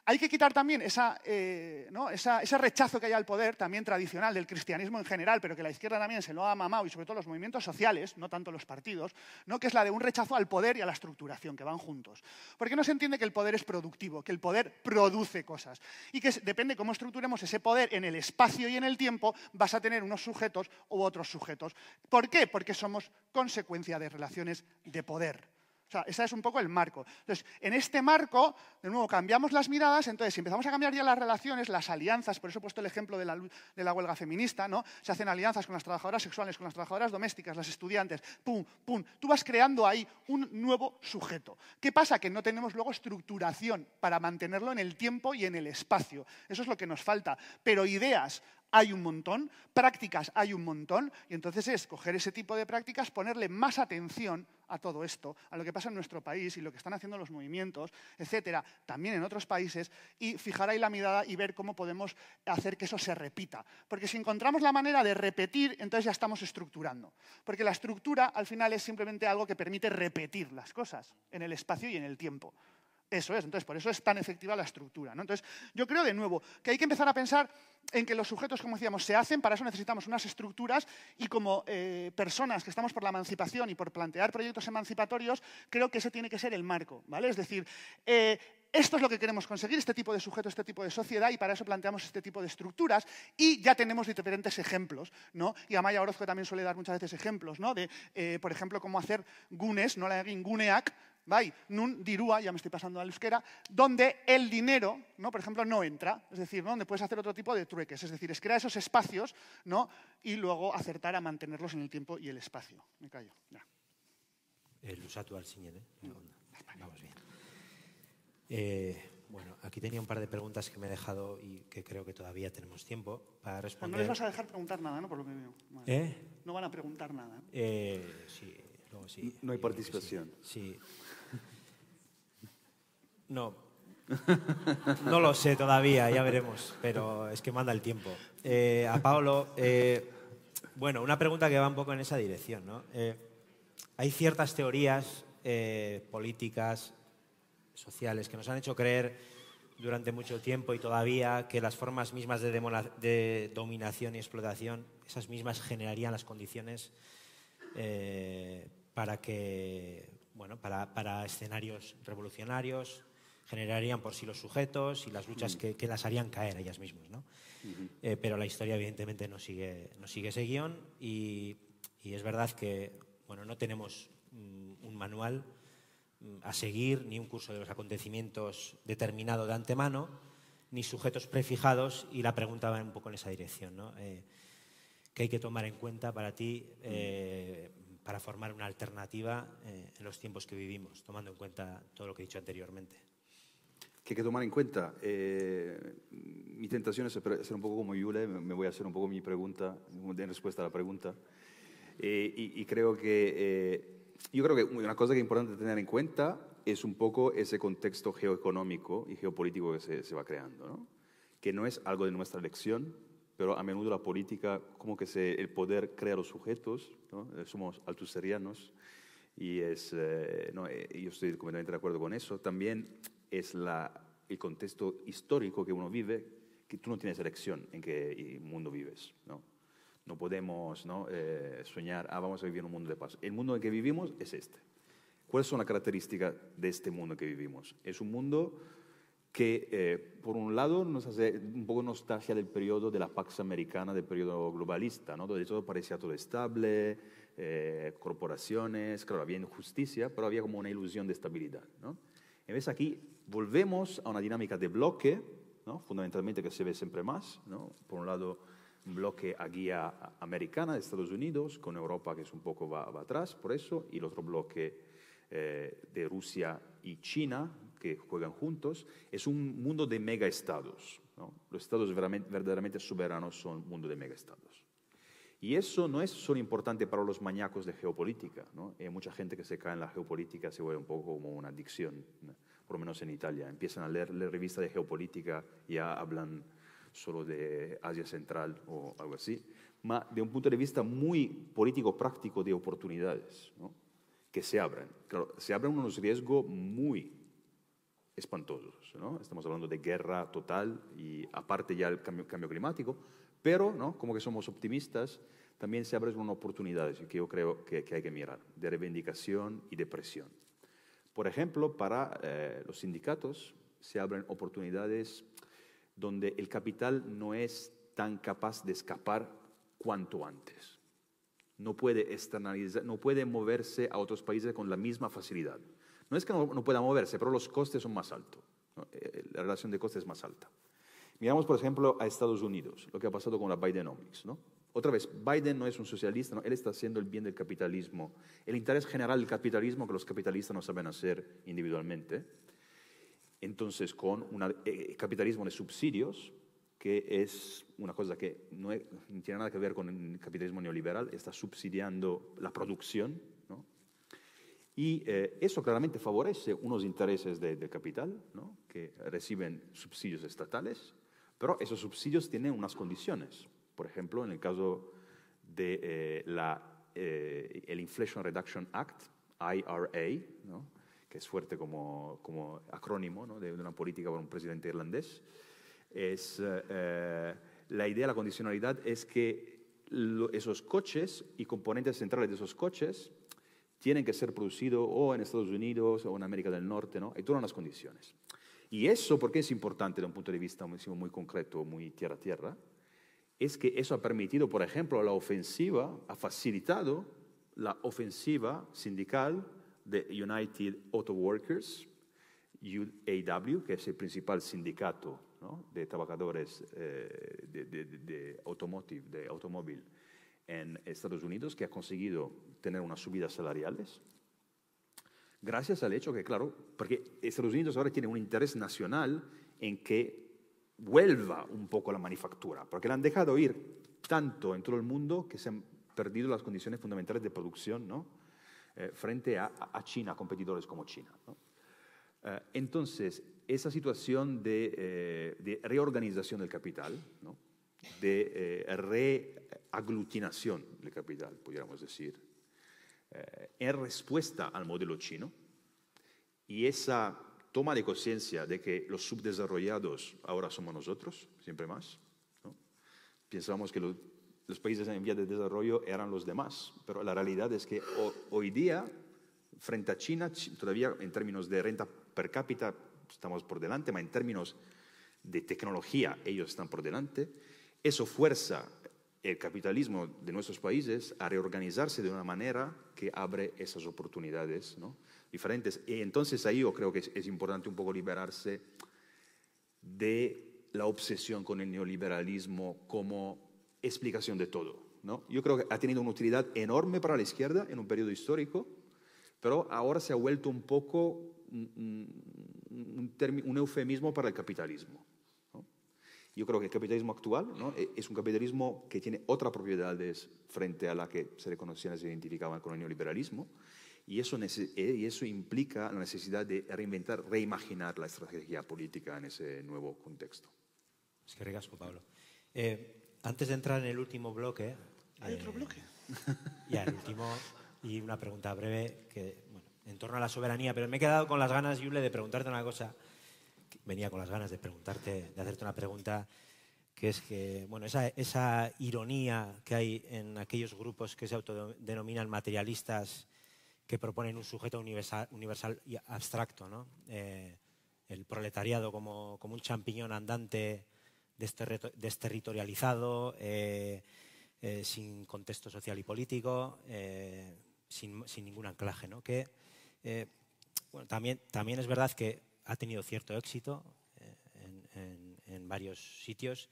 hay que quitar también eh, ese rechazo que hay al poder, también tradicional, del cristianismo en general, pero que la izquierda también se lo ha mamado, y sobre todo los movimientos sociales, no tanto los partidos, que es la de un rechazo al poder y a la estructuración, que van juntos. Porque no se entiende que el poder es productivo, que el poder produce cosas, y que depende cómo estructuremos ese poder en el espacio y en el tiempo, vas a tener unos sujetos u otros sujetos. ¿Por qué? Porque somos consecuencia de relaciones de poder. O sea, ese es un poco el marco. Entonces, en este marco, de nuevo, cambiamos las miradas, entonces, si empezamos a cambiar ya las relaciones, las alianzas, por eso he puesto el ejemplo de la, de la huelga feminista, ¿no? Se hacen alianzas con las trabajadoras sexuales, con las trabajadoras domésticas, las estudiantes, pum, pum. Tú vas creando ahí un nuevo sujeto. ¿Qué pasa? Que no tenemos luego estructuración para mantenerlo en el tiempo y en el espacio. Eso es lo que nos falta. Pero ideas, hay un montón, prácticas hay un montón, y entonces es coger ese tipo de prácticas, ponerle más atención a todo esto, a lo que pasa en nuestro país y lo que están haciendo los movimientos, etcétera, también en otros países, y fijar ahí la mirada y ver cómo podemos hacer que eso se repita. Porque si encontramos la manera de repetir, entonces ya estamos estructurando. Porque la estructura al final es simplemente algo que permite repetir las cosas en el espacio y en el tiempo. Eso es, entonces por eso es tan efectiva la estructura. ¿no? Entonces, yo creo de nuevo que hay que empezar a pensar en que los sujetos, como decíamos, se hacen, para eso necesitamos unas estructuras y como eh, personas que estamos por la emancipación y por plantear proyectos emancipatorios, creo que ese tiene que ser el marco. ¿vale? Es decir, eh, esto es lo que queremos conseguir, este tipo de sujeto, este tipo de sociedad, y para eso planteamos este tipo de estructuras. Y ya tenemos diferentes ejemplos, ¿no? Y Amaya Orozco también suele dar muchas veces ejemplos, ¿no? De, eh, por ejemplo, cómo hacer gunes, no la guneak, Vay, nun dirúa, ya me estoy pasando a la euskera, donde el dinero, ¿no? por ejemplo, no entra, es decir, ¿no? donde puedes hacer otro tipo de trueques, es decir, es crear esos espacios ¿no? y luego acertar a mantenerlos en el tiempo y el espacio. Me callo, El eh, usatu al ¿eh? Vamos bien. Eh, bueno, aquí tenía un par de preguntas que me he dejado y que creo que todavía tenemos tiempo para responder. No les vas a dejar preguntar nada, ¿no? Por lo que veo. ¿Eh? No van a preguntar nada. Eh, sí, luego sí. No hay participación. discusión. sí. No. No lo sé todavía, ya veremos, pero es que manda el tiempo. Eh, a Paolo, eh, bueno, una pregunta que va un poco en esa dirección. ¿no? Eh, hay ciertas teorías políticas, sociales, que nos han hecho creer durante mucho tiempo y todavía que las formas mismas de, dominación y explotación, esas mismas generarían las condiciones para que bueno, para, para, escenarios revolucionarios, generarían por sí los sujetos y las luchas mm. que, las harían caer ellas mismas. ¿no? Eh, pero la historia, evidentemente, no sigue, no sigue ese guión y, es verdad que bueno, no tenemos mm, un manual mm, a seguir ni un curso de los acontecimientos determinado de antemano ni sujetos prefijados y la pregunta va un poco en esa dirección. ¿no? Eh, ¿Qué hay que tomar en cuenta para ti eh, para formar una alternativa en los tiempos que vivimos, tomando en cuenta todo lo que he dicho anteriormente? que hay que tomar en cuenta. Eh, mi tentación es ser un poco como Yule, me voy a hacer un poco mi pregunta, en respuesta a la pregunta. Eh, y, creo que, eh, yo creo que una cosa que es importante tener en cuenta es un poco ese contexto geoeconómico y geopolítico que se, va creando, que no es algo de nuestra elección, pero a menudo la política, como que el poder crea los sujetos, ¿no? somos altuserianos, y es, no, yo estoy completamente de acuerdo con eso. También es el contexto histórico que uno vive, que tú no tienes elección en qué eh, mundo vives. No, podemos eh, soñar, ah, vamos a vivir en un mundo de paz. El mundo en que vivimos es este. ¿Cuáles son las características de este mundo que vivimos? Es un mundo que, eh, por un lado, nos hace un poco nostalgia del periodo de la Pax Americana, del periodo globalista, ¿no? donde todo parecía todo estable, corporaciones, claro, había injusticia, pero había como una ilusión de estabilidad. ¿no? vez aquí volvemos a una dinámica de bloque, ¿no? fundamentalmente que se ve siempre más. ¿no? Por un lado, un bloque a guía americana de Estados Unidos, con Europa que es un poco va, atrás, por eso, y el otro bloque eh, de Rusia y China, que juegan juntos, es un mundo de megaestados. ¿no? Los estados verdaderamente soberanos son un mundo de megaestados. Y eso no es solo importante para los mañacos de geopolítica. ¿no? Hay eh, mucha gente que se cae en la geopolítica, se vuelve un poco como una adicción por lo menos en Italia. Empiezan a leer, la revistas de geopolítica, ya hablan solo de Asia Central o algo así, más de un punto de vista muy político-práctico de oportunidades que se abren. Claro, se abren unos riesgos muy espantosos. Estamos hablando de guerra total y aparte ya el cambio, climático, pero como que somos optimistas, también se abren unas oportunidades que yo creo que, que hay que mirar, de reivindicación y de presión. Por ejemplo, para eh, los sindicatos se abren oportunidades donde el capital no es tan capaz de escapar cuanto antes. No puede no puede moverse a otros países con la misma facilidad. No es que no, pueda moverse, pero los costes son más altos. Eh, eh, la relación de costes es más alta. Miramos, por ejemplo, a Estados Unidos, lo que ha pasado con la Bidenomics. ¿no? Otra vez, Biden no es un socialista, no, él está haciendo el bien del capitalismo, el interés general del capitalismo que los capitalistas no saben hacer individualmente. Entonces, con un eh, eh, capitalismo de subsidios, que es una cosa que no, tiene nada que ver con el capitalismo neoliberal, está subsidiando la producción, Y eh, eso claramente favorece unos intereses del capital, que reciben subsidios estatales, pero esos subsidios tienen unas condiciones. Por ejemplo, en el caso de eh, eh, el Inflation Reduction Act, IRA, que es fuerte como, acrónimo de, una política por un presidente irlandés, es eh, la idea, de la condicionalidad es que esos coches y componentes centrales de esos coches tienen que ser producidos o en Estados Unidos o en América del Norte, ¿no? Hay todas las condiciones. Y eso, porque es importante desde un punto de vista muy, muy concreto, muy tierra tierra tierra es que eso ha permitido, por ejemplo, la ofensiva, ha facilitado la ofensiva sindical de United Auto Workers, UAW, que es el principal sindicato de trabajadores eh, de, de, de automóvil en Estados Unidos, que ha conseguido tener unas subidas salariales, gracias al hecho que, claro, porque Estados Unidos ahora tiene un interés nacional en que vuelva un poco la manufactura, porque la han dejado ir tanto en todo el mundo que se han perdido las condiciones fundamentales de producción ¿no? Eh, frente a, a, China, competidores como China. Eh, entonces, esa situación de, eh, reorganización del capital, de reaglutinación del capital, pudiéramos decir, en respuesta al modelo chino, y esa toma de conciencia de que los subdesarrollados ahora somos nosotros, siempre más. Pensábamos que los, países en vía de desarrollo eran los demás, pero la realidad es que hoy día, frente a China, todavía en términos de renta per cápita estamos por delante, pero en términos de tecnología ellos están por delante. Eso fuerza el capitalismo de nuestros países a reorganizarse de una manera que abre esas oportunidades, ¿no? diferentes. Y entonces ahí yo creo que es, importante un poco liberarse de la obsesión con el neoliberalismo como explicación de todo. ¿no? Yo creo que ha tenido una utilidad enorme para la izquierda en un periodo histórico, pero ahora se ha vuelto un poco un, un, eufemismo para el capitalismo. Yo creo que el capitalismo actual ¿no? E, es un capitalismo que tiene otras propiedades frente a la que se reconocían, se identificaban con el neoliberalismo, y eso, eh, y eso implica la necesidad de reinventar, reimaginar la estrategia política en ese nuevo contexto. Es que regasco, Pablo. Eh, antes de entrar en el último bloque... ¿Hay otro eh, bloque? Ya, el último... Y una pregunta breve que, bueno, en torno a la soberanía, pero me he quedado con las ganas, Yule, de preguntarte una cosa. Venía con las ganas de preguntarte, de hacerte una pregunta, que es que, bueno, esa, esa ironía que hay en aquellos grupos que se autodenominan materialistas que proponen un sujeto universal, universal y abstracto, eh, el proletariado como, un champiñón andante desterritorializado, eh, eh, sin contexto social y político, sin, ningún anclaje, Que, también, es verdad que ha tenido cierto éxito en varios sitios,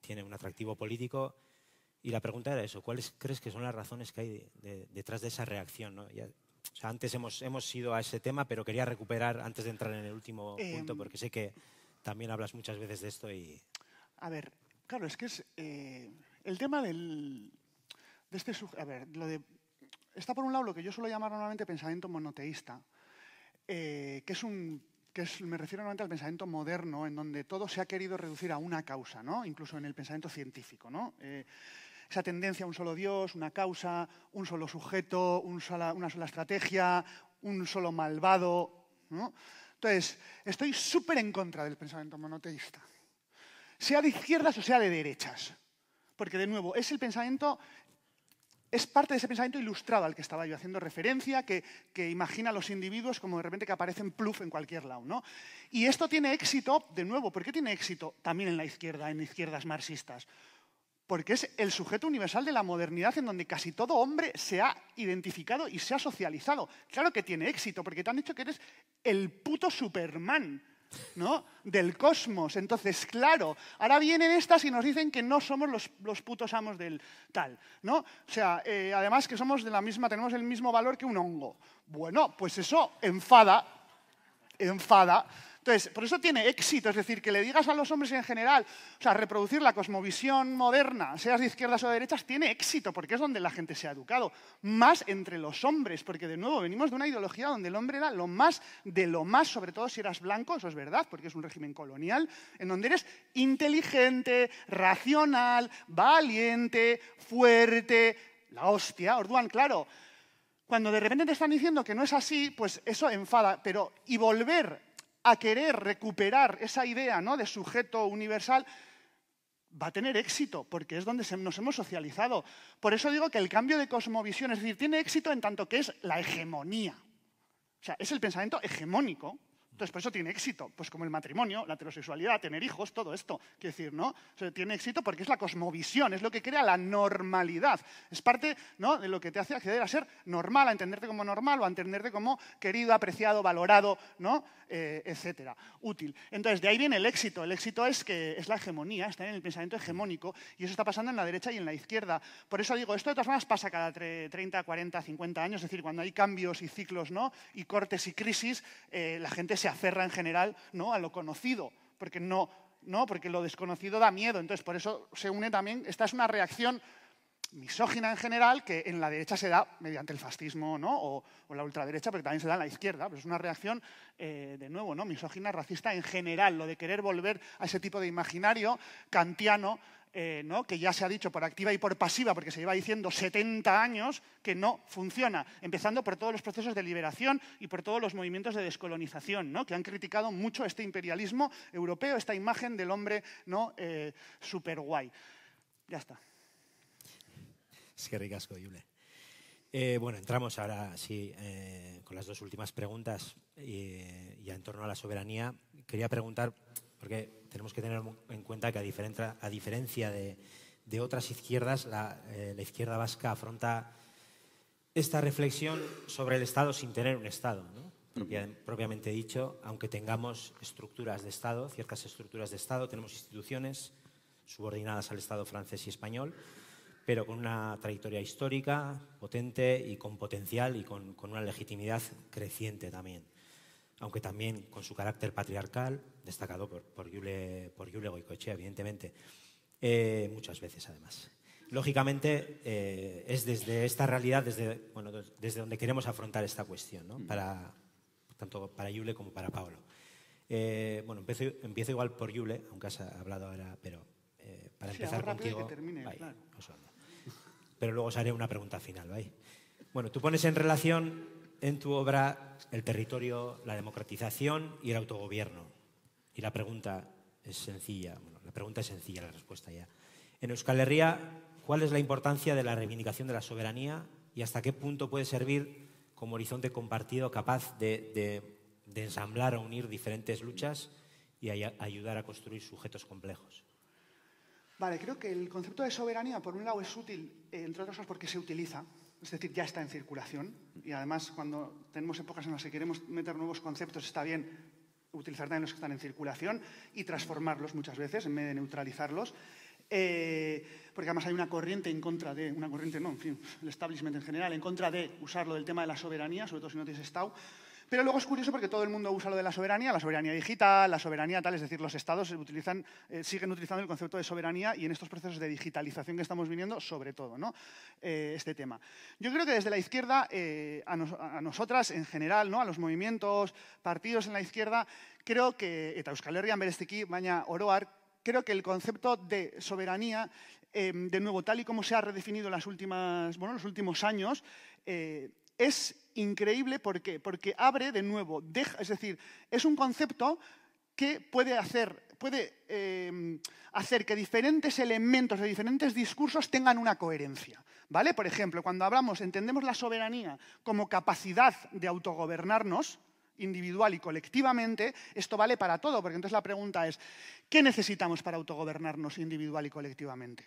tiene un atractivo político, y la pregunta era eso, ¿cuáles crees que son las razones que hay detrás de esa reacción? antes hemos, hemos ido a ese tema, pero quería recuperar antes de entrar en el último punto, em. porque sé que también hablas muchas veces de esto y... A ver, claro, es que es eh, el tema del... De este, a ver, lo de, está por un lado lo que yo suelo llamar normalmente pensamiento monoteísta, eh, que es un que me refiero normalmente al pensamiento moderno, en donde todo se ha querido reducir a una causa, incluso en el pensamiento científico. ¿no? Eh, esa tendencia a un solo Dios, una causa, un solo sujeto, una sola estrategia, un solo malvado. ¿no? Entonces, estoy súper en contra del pensamiento monoteísta, sea de izquierdas o sea de derechas, porque de nuevo es el pensamiento es parte de ese pensamiento ilustrado al que estaba yo haciendo referencia, que, que, imagina a los individuos como de repente que aparecen pluf en cualquier lado. ¿no? Y esto tiene éxito, de nuevo, ¿por qué tiene éxito? También en la izquierda, en izquierdas marxistas porque es el sujeto universal de la modernidad en donde casi todo hombre se ha identificado y se ha socializado. Claro que tiene éxito, porque te han dicho que eres el puto Superman. ¿no? Del cosmos. Entonces, claro, ahora vienen estas y nos dicen que no somos los, putos amos del tal, ¿no? O sea, eh, además que somos de la misma, tenemos el mismo valor que un hongo. Bueno, pues eso enfada, enfada por eso tiene éxito, es decir, que le digas a los hombres en general, o sea, reproducir la cosmovisión moderna, seas de izquierdas o de derechas, tiene éxito, porque es donde la gente se ha educado, más entre los hombres, porque de nuevo venimos de una ideología donde el hombre era lo más de lo más, sobre todo si eras blanco, eso es verdad, porque es un régimen colonial, en donde eres inteligente, racional, valiente, fuerte, la hostia, Orduan, claro. Cuando de repente te están diciendo que no es así, pues eso enfada. Pero, y volver a querer recuperar esa idea ¿no? de sujeto universal, va a tener éxito, porque es donde nos hemos socializado. Por eso digo que el cambio de cosmovisión, es decir, tiene éxito en tanto que es la hegemonía. O sea, es el pensamiento hegemónico entonces, por eso tiene éxito, pues como el matrimonio, la heterosexualidad, tener hijos, todo esto. Quiero decir, ¿no? tiene éxito porque es la cosmovisión, es lo que crea la normalidad. Es parte ¿no? de lo que te hace acceder a ser normal, a entenderte como normal o a entenderte como querido, apreciado, valorado, ¿no? Eh, etcétera. Útil. Entonces, de ahí viene el éxito. El éxito es que es la hegemonía, está en el pensamiento hegemónico y eso está pasando en la derecha y en la izquierda. Por eso digo, esto de todas formas pasa cada 30, 40, 50 años, es decir, cuando hay cambios y ciclos, ¿no? Y cortes y crisis, eh, la gente se aferra en general ¿no? a lo conocido, porque no, no, porque lo desconocido da miedo. Entonces, por eso se une también, esta es una reacción misógina en general que en la derecha se da mediante el fascismo o, la ultraderecha, pero también se da en la izquierda. Pero es una reacción, eh, de nuevo, ¿no? misógina, racista en general, lo de querer volver a ese tipo de imaginario kantiano eh, que ya se ha dicho por activa y por pasiva, porque se lleva diciendo 70 años, que no funciona, empezando por todos los procesos de liberación y por todos los movimientos de descolonización, ¿no? que han criticado mucho este imperialismo europeo, esta imagen del hombre ¿no? Eh, super guay. Ya está. Es que ricasco, Yule. Eh, bueno, entramos ahora sí con las dos últimas preguntas y ya en torno a la soberanía. Quería preguntar porque tenemos que tener en cuenta que a, diferencia, de, otras izquierdas, eh, la, izquierda vasca afronta esta reflexión sobre el Estado sin tener un Estado, ¿no? propiamente dicho, aunque tengamos estructuras de Estado, ciertas estructuras de Estado, tenemos instituciones subordinadas al Estado francés y español, pero con una trayectoria histórica potente y con potencial y con una legitimidad creciente también aunque también con su carácter patriarcal, destacado por, por, Yule, por Goicoechea, evidentemente, eh, muchas veces además. Lógicamente, eh, es desde esta realidad, desde, desde donde queremos afrontar esta cuestión, mm. para, tanto para Yule como para Paolo. Eh, bueno, empiezo, igual por Yule, aunque has hablado ahora, pero para empezar contigo... claro. Pero luego os haré una pregunta final, ¿vale? Bueno, tú pones en relación en tu obra el territorio, la democratización y el autogobierno. Y la pregunta es sencilla, bueno, la pregunta es sencilla, la respuesta ya. En Euskal Herria, ¿cuál es la importancia de la reivindicación de la soberanía y hasta qué punto puede servir como horizonte compartido capaz de, ensamblar o unir diferentes luchas y ayudar a construir sujetos complejos? Vale, creo que el concepto de soberanía, por un lado, es útil, eh, entre otras cosas, porque se utiliza es decir, ya está en circulación. Y además, cuando tenemos épocas en las que queremos meter nuevos conceptos, está bien utilizar también los que están en circulación y transformarlos muchas veces en vez de neutralizarlos. Eh, porque además hay una corriente en contra de, una corriente no, en fin, el establishment en general, en contra de usarlo del tema de la soberanía, sobre todo si no tienes Estado, pero luego es curioso porque todo el mundo usa lo de la soberanía, la soberanía digital, la soberanía tal, es decir, los estados eh, siguen utilizando el concepto de soberanía y en estos procesos de digitalización que estamos viviendo, sobre todo, ¿no? Eh, este tema. Yo creo que desde la izquierda, eh, a, nosotras en general, ¿no? a los movimientos, partidos en la izquierda, creo que, eta Euskal baña oroar, creo que el concepto de soberanía, em, de nuevo, tal y como se ha redefinido las los últimos años, es increíble, Porque abre de nuevo, es decir, es un concepto que puede em, hacer, que diferentes elementos de diferentes discursos tengan una coherencia. ¿Vale? Por ejemplo, cuando hablamos, entendemos la soberanía como capacidad de autogobernarnos, individual y colectivamente, esto vale para todo, porque entonces la pregunta es, ¿qué necesitamos para autogobernarnos individual y colectivamente?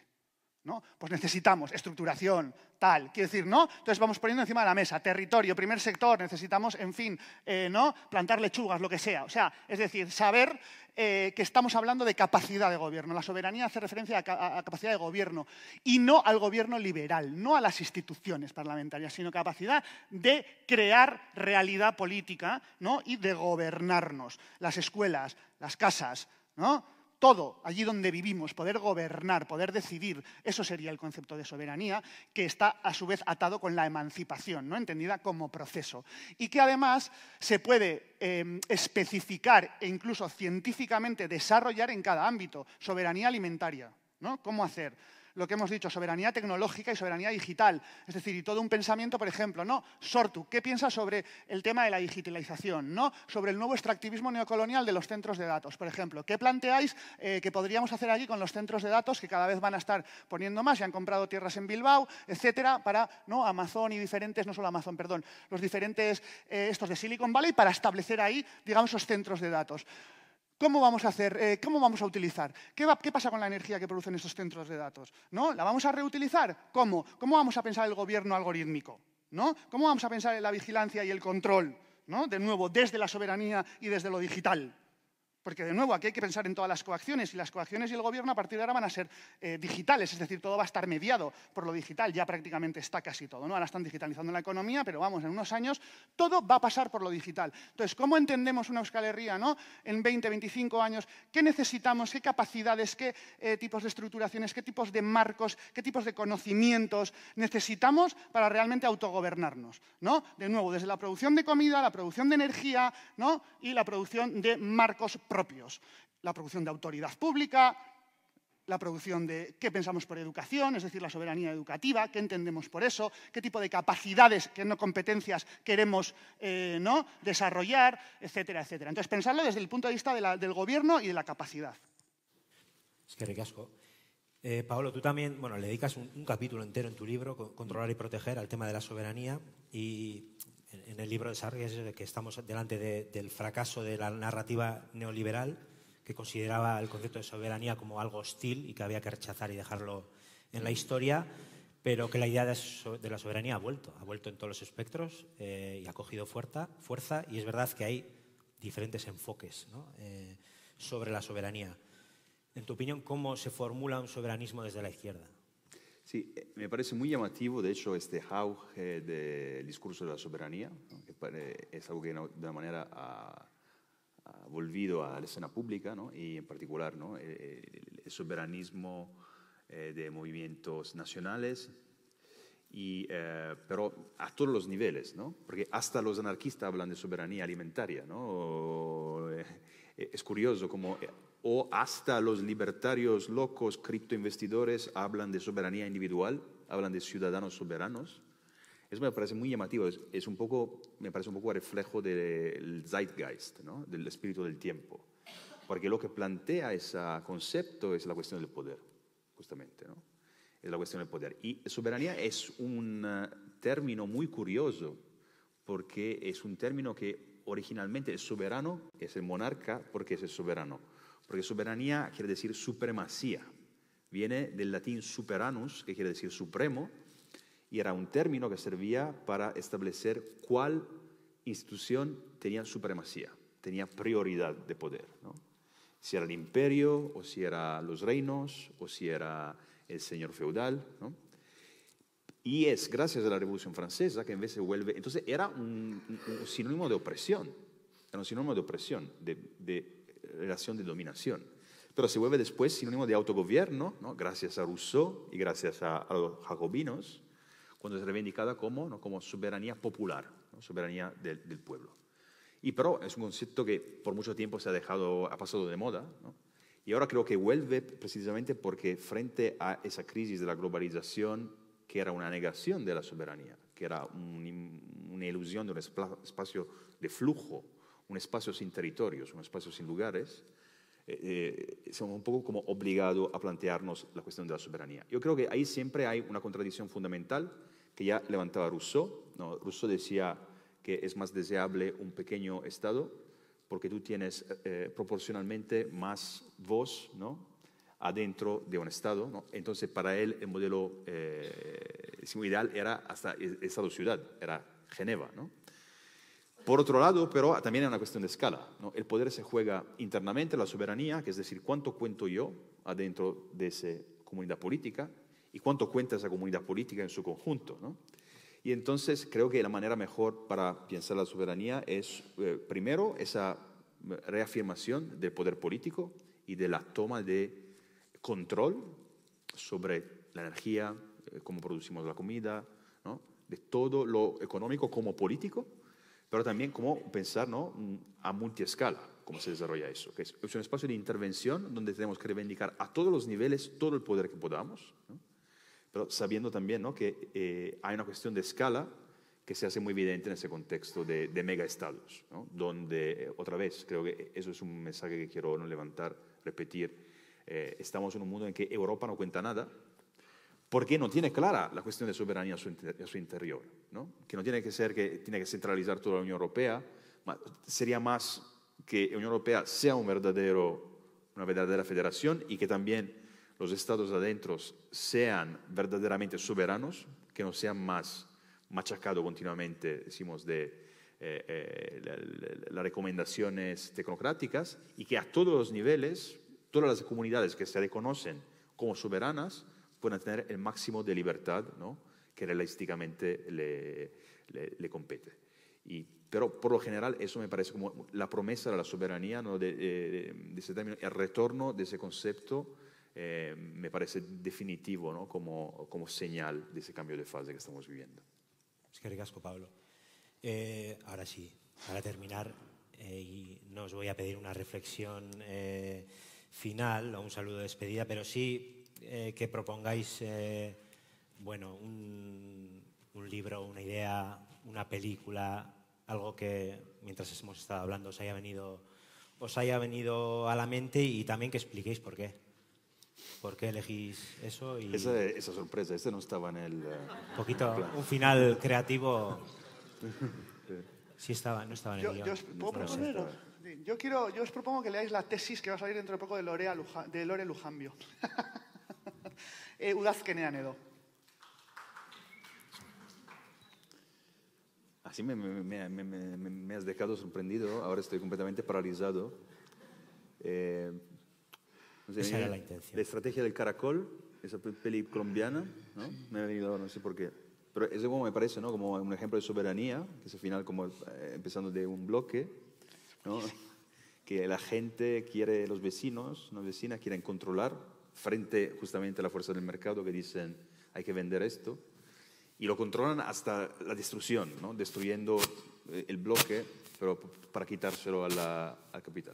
Pues necesitamos estructuración, tal. Quiero decir, ¿no? Entonces vamos poniendo encima de la mesa territorio, primer sector, necesitamos, en fin, eh, ¿no? Plantar lechugas, lo que sea. O sea, es decir, saber eh, que estamos hablando de capacidad de gobierno. La soberanía hace referencia a, capacidad de gobierno y no al gobierno liberal, no a las instituciones parlamentarias, sino capacidad de crear realidad política ¿no? y de gobernarnos. Las escuelas, las casas, ¿no? todo allí donde vivimos, poder gobernar, poder decidir, eso sería el concepto de soberanía, que está a su vez atado con la emancipación, ¿no? entendida como proceso. Y que además se puede em, especificar e incluso científicamente desarrollar en cada ámbito, soberanía alimentaria, ¿no? ¿Cómo hacer? lo que hemos dicho, soberanía tecnológica y soberanía digital. Es decir, y todo un pensamiento, por ejemplo, ¿no? Sortu, ¿qué piensas sobre el tema de la digitalización? ¿no? Sobre el nuevo extractivismo neocolonial de los centros de datos, por ejemplo. ¿Qué planteáis eh, que podríamos hacer allí con los centros de datos que cada vez van a estar poniendo más y han comprado tierras en Bilbao, etcétera, para ¿no? Amazon y diferentes, no solo Amazon, perdón, los diferentes eh, estos de Silicon Valley para establecer ahí, digamos, esos centros de datos. ¿Cómo vamos a hacer? Eh, ¿Cómo vamos a utilizar? ¿Qué, pasa con la energía que producen estos centros de datos? ¿No? ¿La vamos a reutilizar? ¿Cómo? ¿Cómo vamos a pensar el gobierno algorítmico? ¿No? ¿Cómo vamos a pensar en la vigilancia y el control? ¿No? De nuevo, desde la soberanía y desde lo digital. Porque, de nuevo, aquí hay que pensar en todas las coacciones y las coacciones y el gobierno a partir de ahora van a ser eh, digitales, es decir, todo va a estar mediado por lo digital, ya prácticamente está casi todo. ¿no? Ahora están digitalizando la economía, pero vamos, en unos años todo va a pasar por lo digital. Entonces, ¿cómo entendemos una Euskal Herria ¿no? en 20, 25 años? ¿Qué necesitamos? ¿Qué capacidades? ¿Qué eh, tipos de estructuraciones? ¿Qué tipos de marcos? ¿Qué tipos de conocimientos necesitamos para realmente autogobernarnos? ¿no? De nuevo, desde la producción de comida, la producción de energía ¿no? y la producción de marcos propios. La producción de autoridad pública, la producción de qué pensamos por educación, es decir, la soberanía educativa, qué entendemos por eso, qué tipo de capacidades, qué no competencias queremos eh, ¿no? desarrollar, etcétera, etcétera. Entonces, pensarlo desde el punto de vista del gobierno y de la capacidad. Es que ricasco. Eh, Paolo, tú también, bueno, le dedicas un, un capítulo entero en tu libro, Controlar y Proteger, al tema de la soberanía, y en el libro de de que estamos delante del fracaso de la narrativa neoliberal que consideraba el concepto de soberanía como algo hostil y que había que rechazar y dejarlo en la historia, pero que la idea de, la soberanía ha vuelto, ha vuelto en todos los espectros eh, y ha cogido fuerza, fuerza, y es verdad que hay diferentes enfoques eh, sobre la soberanía. En tu opinión, ¿cómo se formula un soberanismo desde la izquierda? Sí, eh, me parece muy llamativo, de hecho, este auge del discurso de la soberanía, que es algo que de una manera ha, volvido a la escena pública, y en particular el, soberanismo eh, de movimientos nacionales, y, eh, pero a todos los niveles, ¿no? porque hasta los anarquistas hablan de soberanía alimentaria. ¿no? es curioso cómo o hasta los libertarios locos criptoinvestidores hablan de soberanía individual, hablan de ciudadanos soberanos. Eso me parece muy llamativo, es, un poco, me parece un poco reflejo del zeitgeist, del espíritu del tiempo, porque lo que plantea ese concepto es la cuestión del poder, justamente, es la cuestión del poder. Y soberanía es un eh, término muy curioso, porque es un término que originalmente es soberano es el monarca porque es el soberano porque soberanía quiere decir supremacía. Viene del latín superanus, que quiere decir supremo, y era un término que servía para establecer cuál institución tenía supremacía, tenía prioridad de poder. Si era el imperio, o si era los reinos, o si era el señor feudal. Y es gracias a la Revolución Francesa que en vez se vuelve... Entonces era un, sinónimo de opresión, era un sinónimo de opresión, de, de relación de dominación. Pero se vuelve después sinónimo de autogobierno, ¿no? gracias a Rousseau y gracias a, los jacobinos, cuando es reivindicada como, ¿no? como soberanía popular, soberanía del, pueblo. Y pero es un concepto que por mucho tiempo se ha dejado, ha pasado de moda, y ahora creo que vuelve precisamente porque frente a esa crisis de la globalización, que era una negación de la soberanía, que era una ilusión de un espacio de flujo, un espacio sin territorios, un espacio sin lugares, eh, eh, somos un poco como obligados a plantearnos la cuestión de la soberanía. Yo creo que ahí siempre hay una contradicción fundamental que ya levantaba Rousseau. ¿no? Rousseau decía que es más deseable un pequeño Estado porque tú tienes eh, proporcionalmente más voz ¿no? adentro de un Estado. Entonces, para él, el modelo ideal era hasta Estado-ciudad, era Geneva. ¿no? Por otro lado, pero también es una cuestión de escala. El poder se juega internamente, la soberanía, que es decir, cuánto cuento yo adentro de esa comunidad política y cuánto cuenta esa comunidad política en su conjunto. Y entonces creo que la manera mejor para pensar la soberanía es, eh, primero, esa reafirmación del poder político y de la toma de control sobre la energía, eh, cómo producimos la comida, de todo lo económico como político pero también cómo pensar a multiescala, cómo se desarrolla eso, que es, un espacio de intervención donde tenemos que reivindicar a todos los niveles todo el poder que podamos, pero sabiendo también que eh, hay una cuestión de escala que se hace muy evidente en ese contexto de, megaestados, donde, eh, otra vez, creo que eso es un mensaje que quiero levantar, repetir, eh, estamos en un mundo en que Europa no cuenta nada, porque no tiene clara la cuestión de soberanía a su, interior, ¿no? que no tiene que ser que tiene que centralizar toda la Unión Europea, sería más que la Unión Europea sea una verdadera federación y que también los estados adentro sean verdaderamente soberanos, que no sean más machacados continuamente, decimos, de eh, eh, las recomendaciones tecnocráticas y que a todos los niveles, todas las comunidades que se reconocen como soberanas, puedan tener el máximo de libertad ¿no? que realísticamente le, le, compete. Y, pero por lo general eso me parece como la promesa de la soberanía, ¿no? de, eh, de, el retorno de ese concepto eh, me parece definitivo ¿no? como, como, señal de ese cambio de fase que estamos viviendo. Es que ricasco, Pablo. Eh, ahora sí, para terminar, y no os voy a pedir una reflexión final o un saludo de despedida, pero sí eh, que propongáis eh, bueno, un, libro, una idea, una película, algo que mientras hemos estado hablando os haya venido, os haya venido a la mente y también que expliquéis por qué. ¿Por qué elegís eso? Y... Esa, sorpresa, ese no estaba en el... Eh, poquito, un final creativo. Sí estaba, no estaba en el yo, yo os, quiero, yo os propongo que leáis la tesis que va a salir dentro de poco de, Lorea de Lore Lujambio. e, udazkenean Así me, has dejado sorprendido, ahora estoy completamente paralizado. Eh, esa era eh, la intención. La estrategia del caracol, esa peli colombiana, ¿no? me ha venido, no sé por qué. Pero eso como me parece, ¿no? Como un ejemplo de soberanía, que es al final como empezando de un bloque, ¿no? que la gente quiere, los vecinos, las vecinas quieren controlar frente justamente a la fuerza del mercado que dicen hay que vender esto y lo controlan hasta la destrucción, ¿no? destruyendo eh, el bloque pero para quitárselo a la, al capital.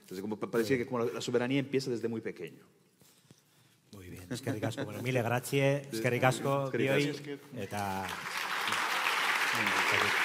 Entonces, como parecía que como la, soberanía empieza desde muy pequeño. Muy bien, que ricasco, bueno, es que Gracias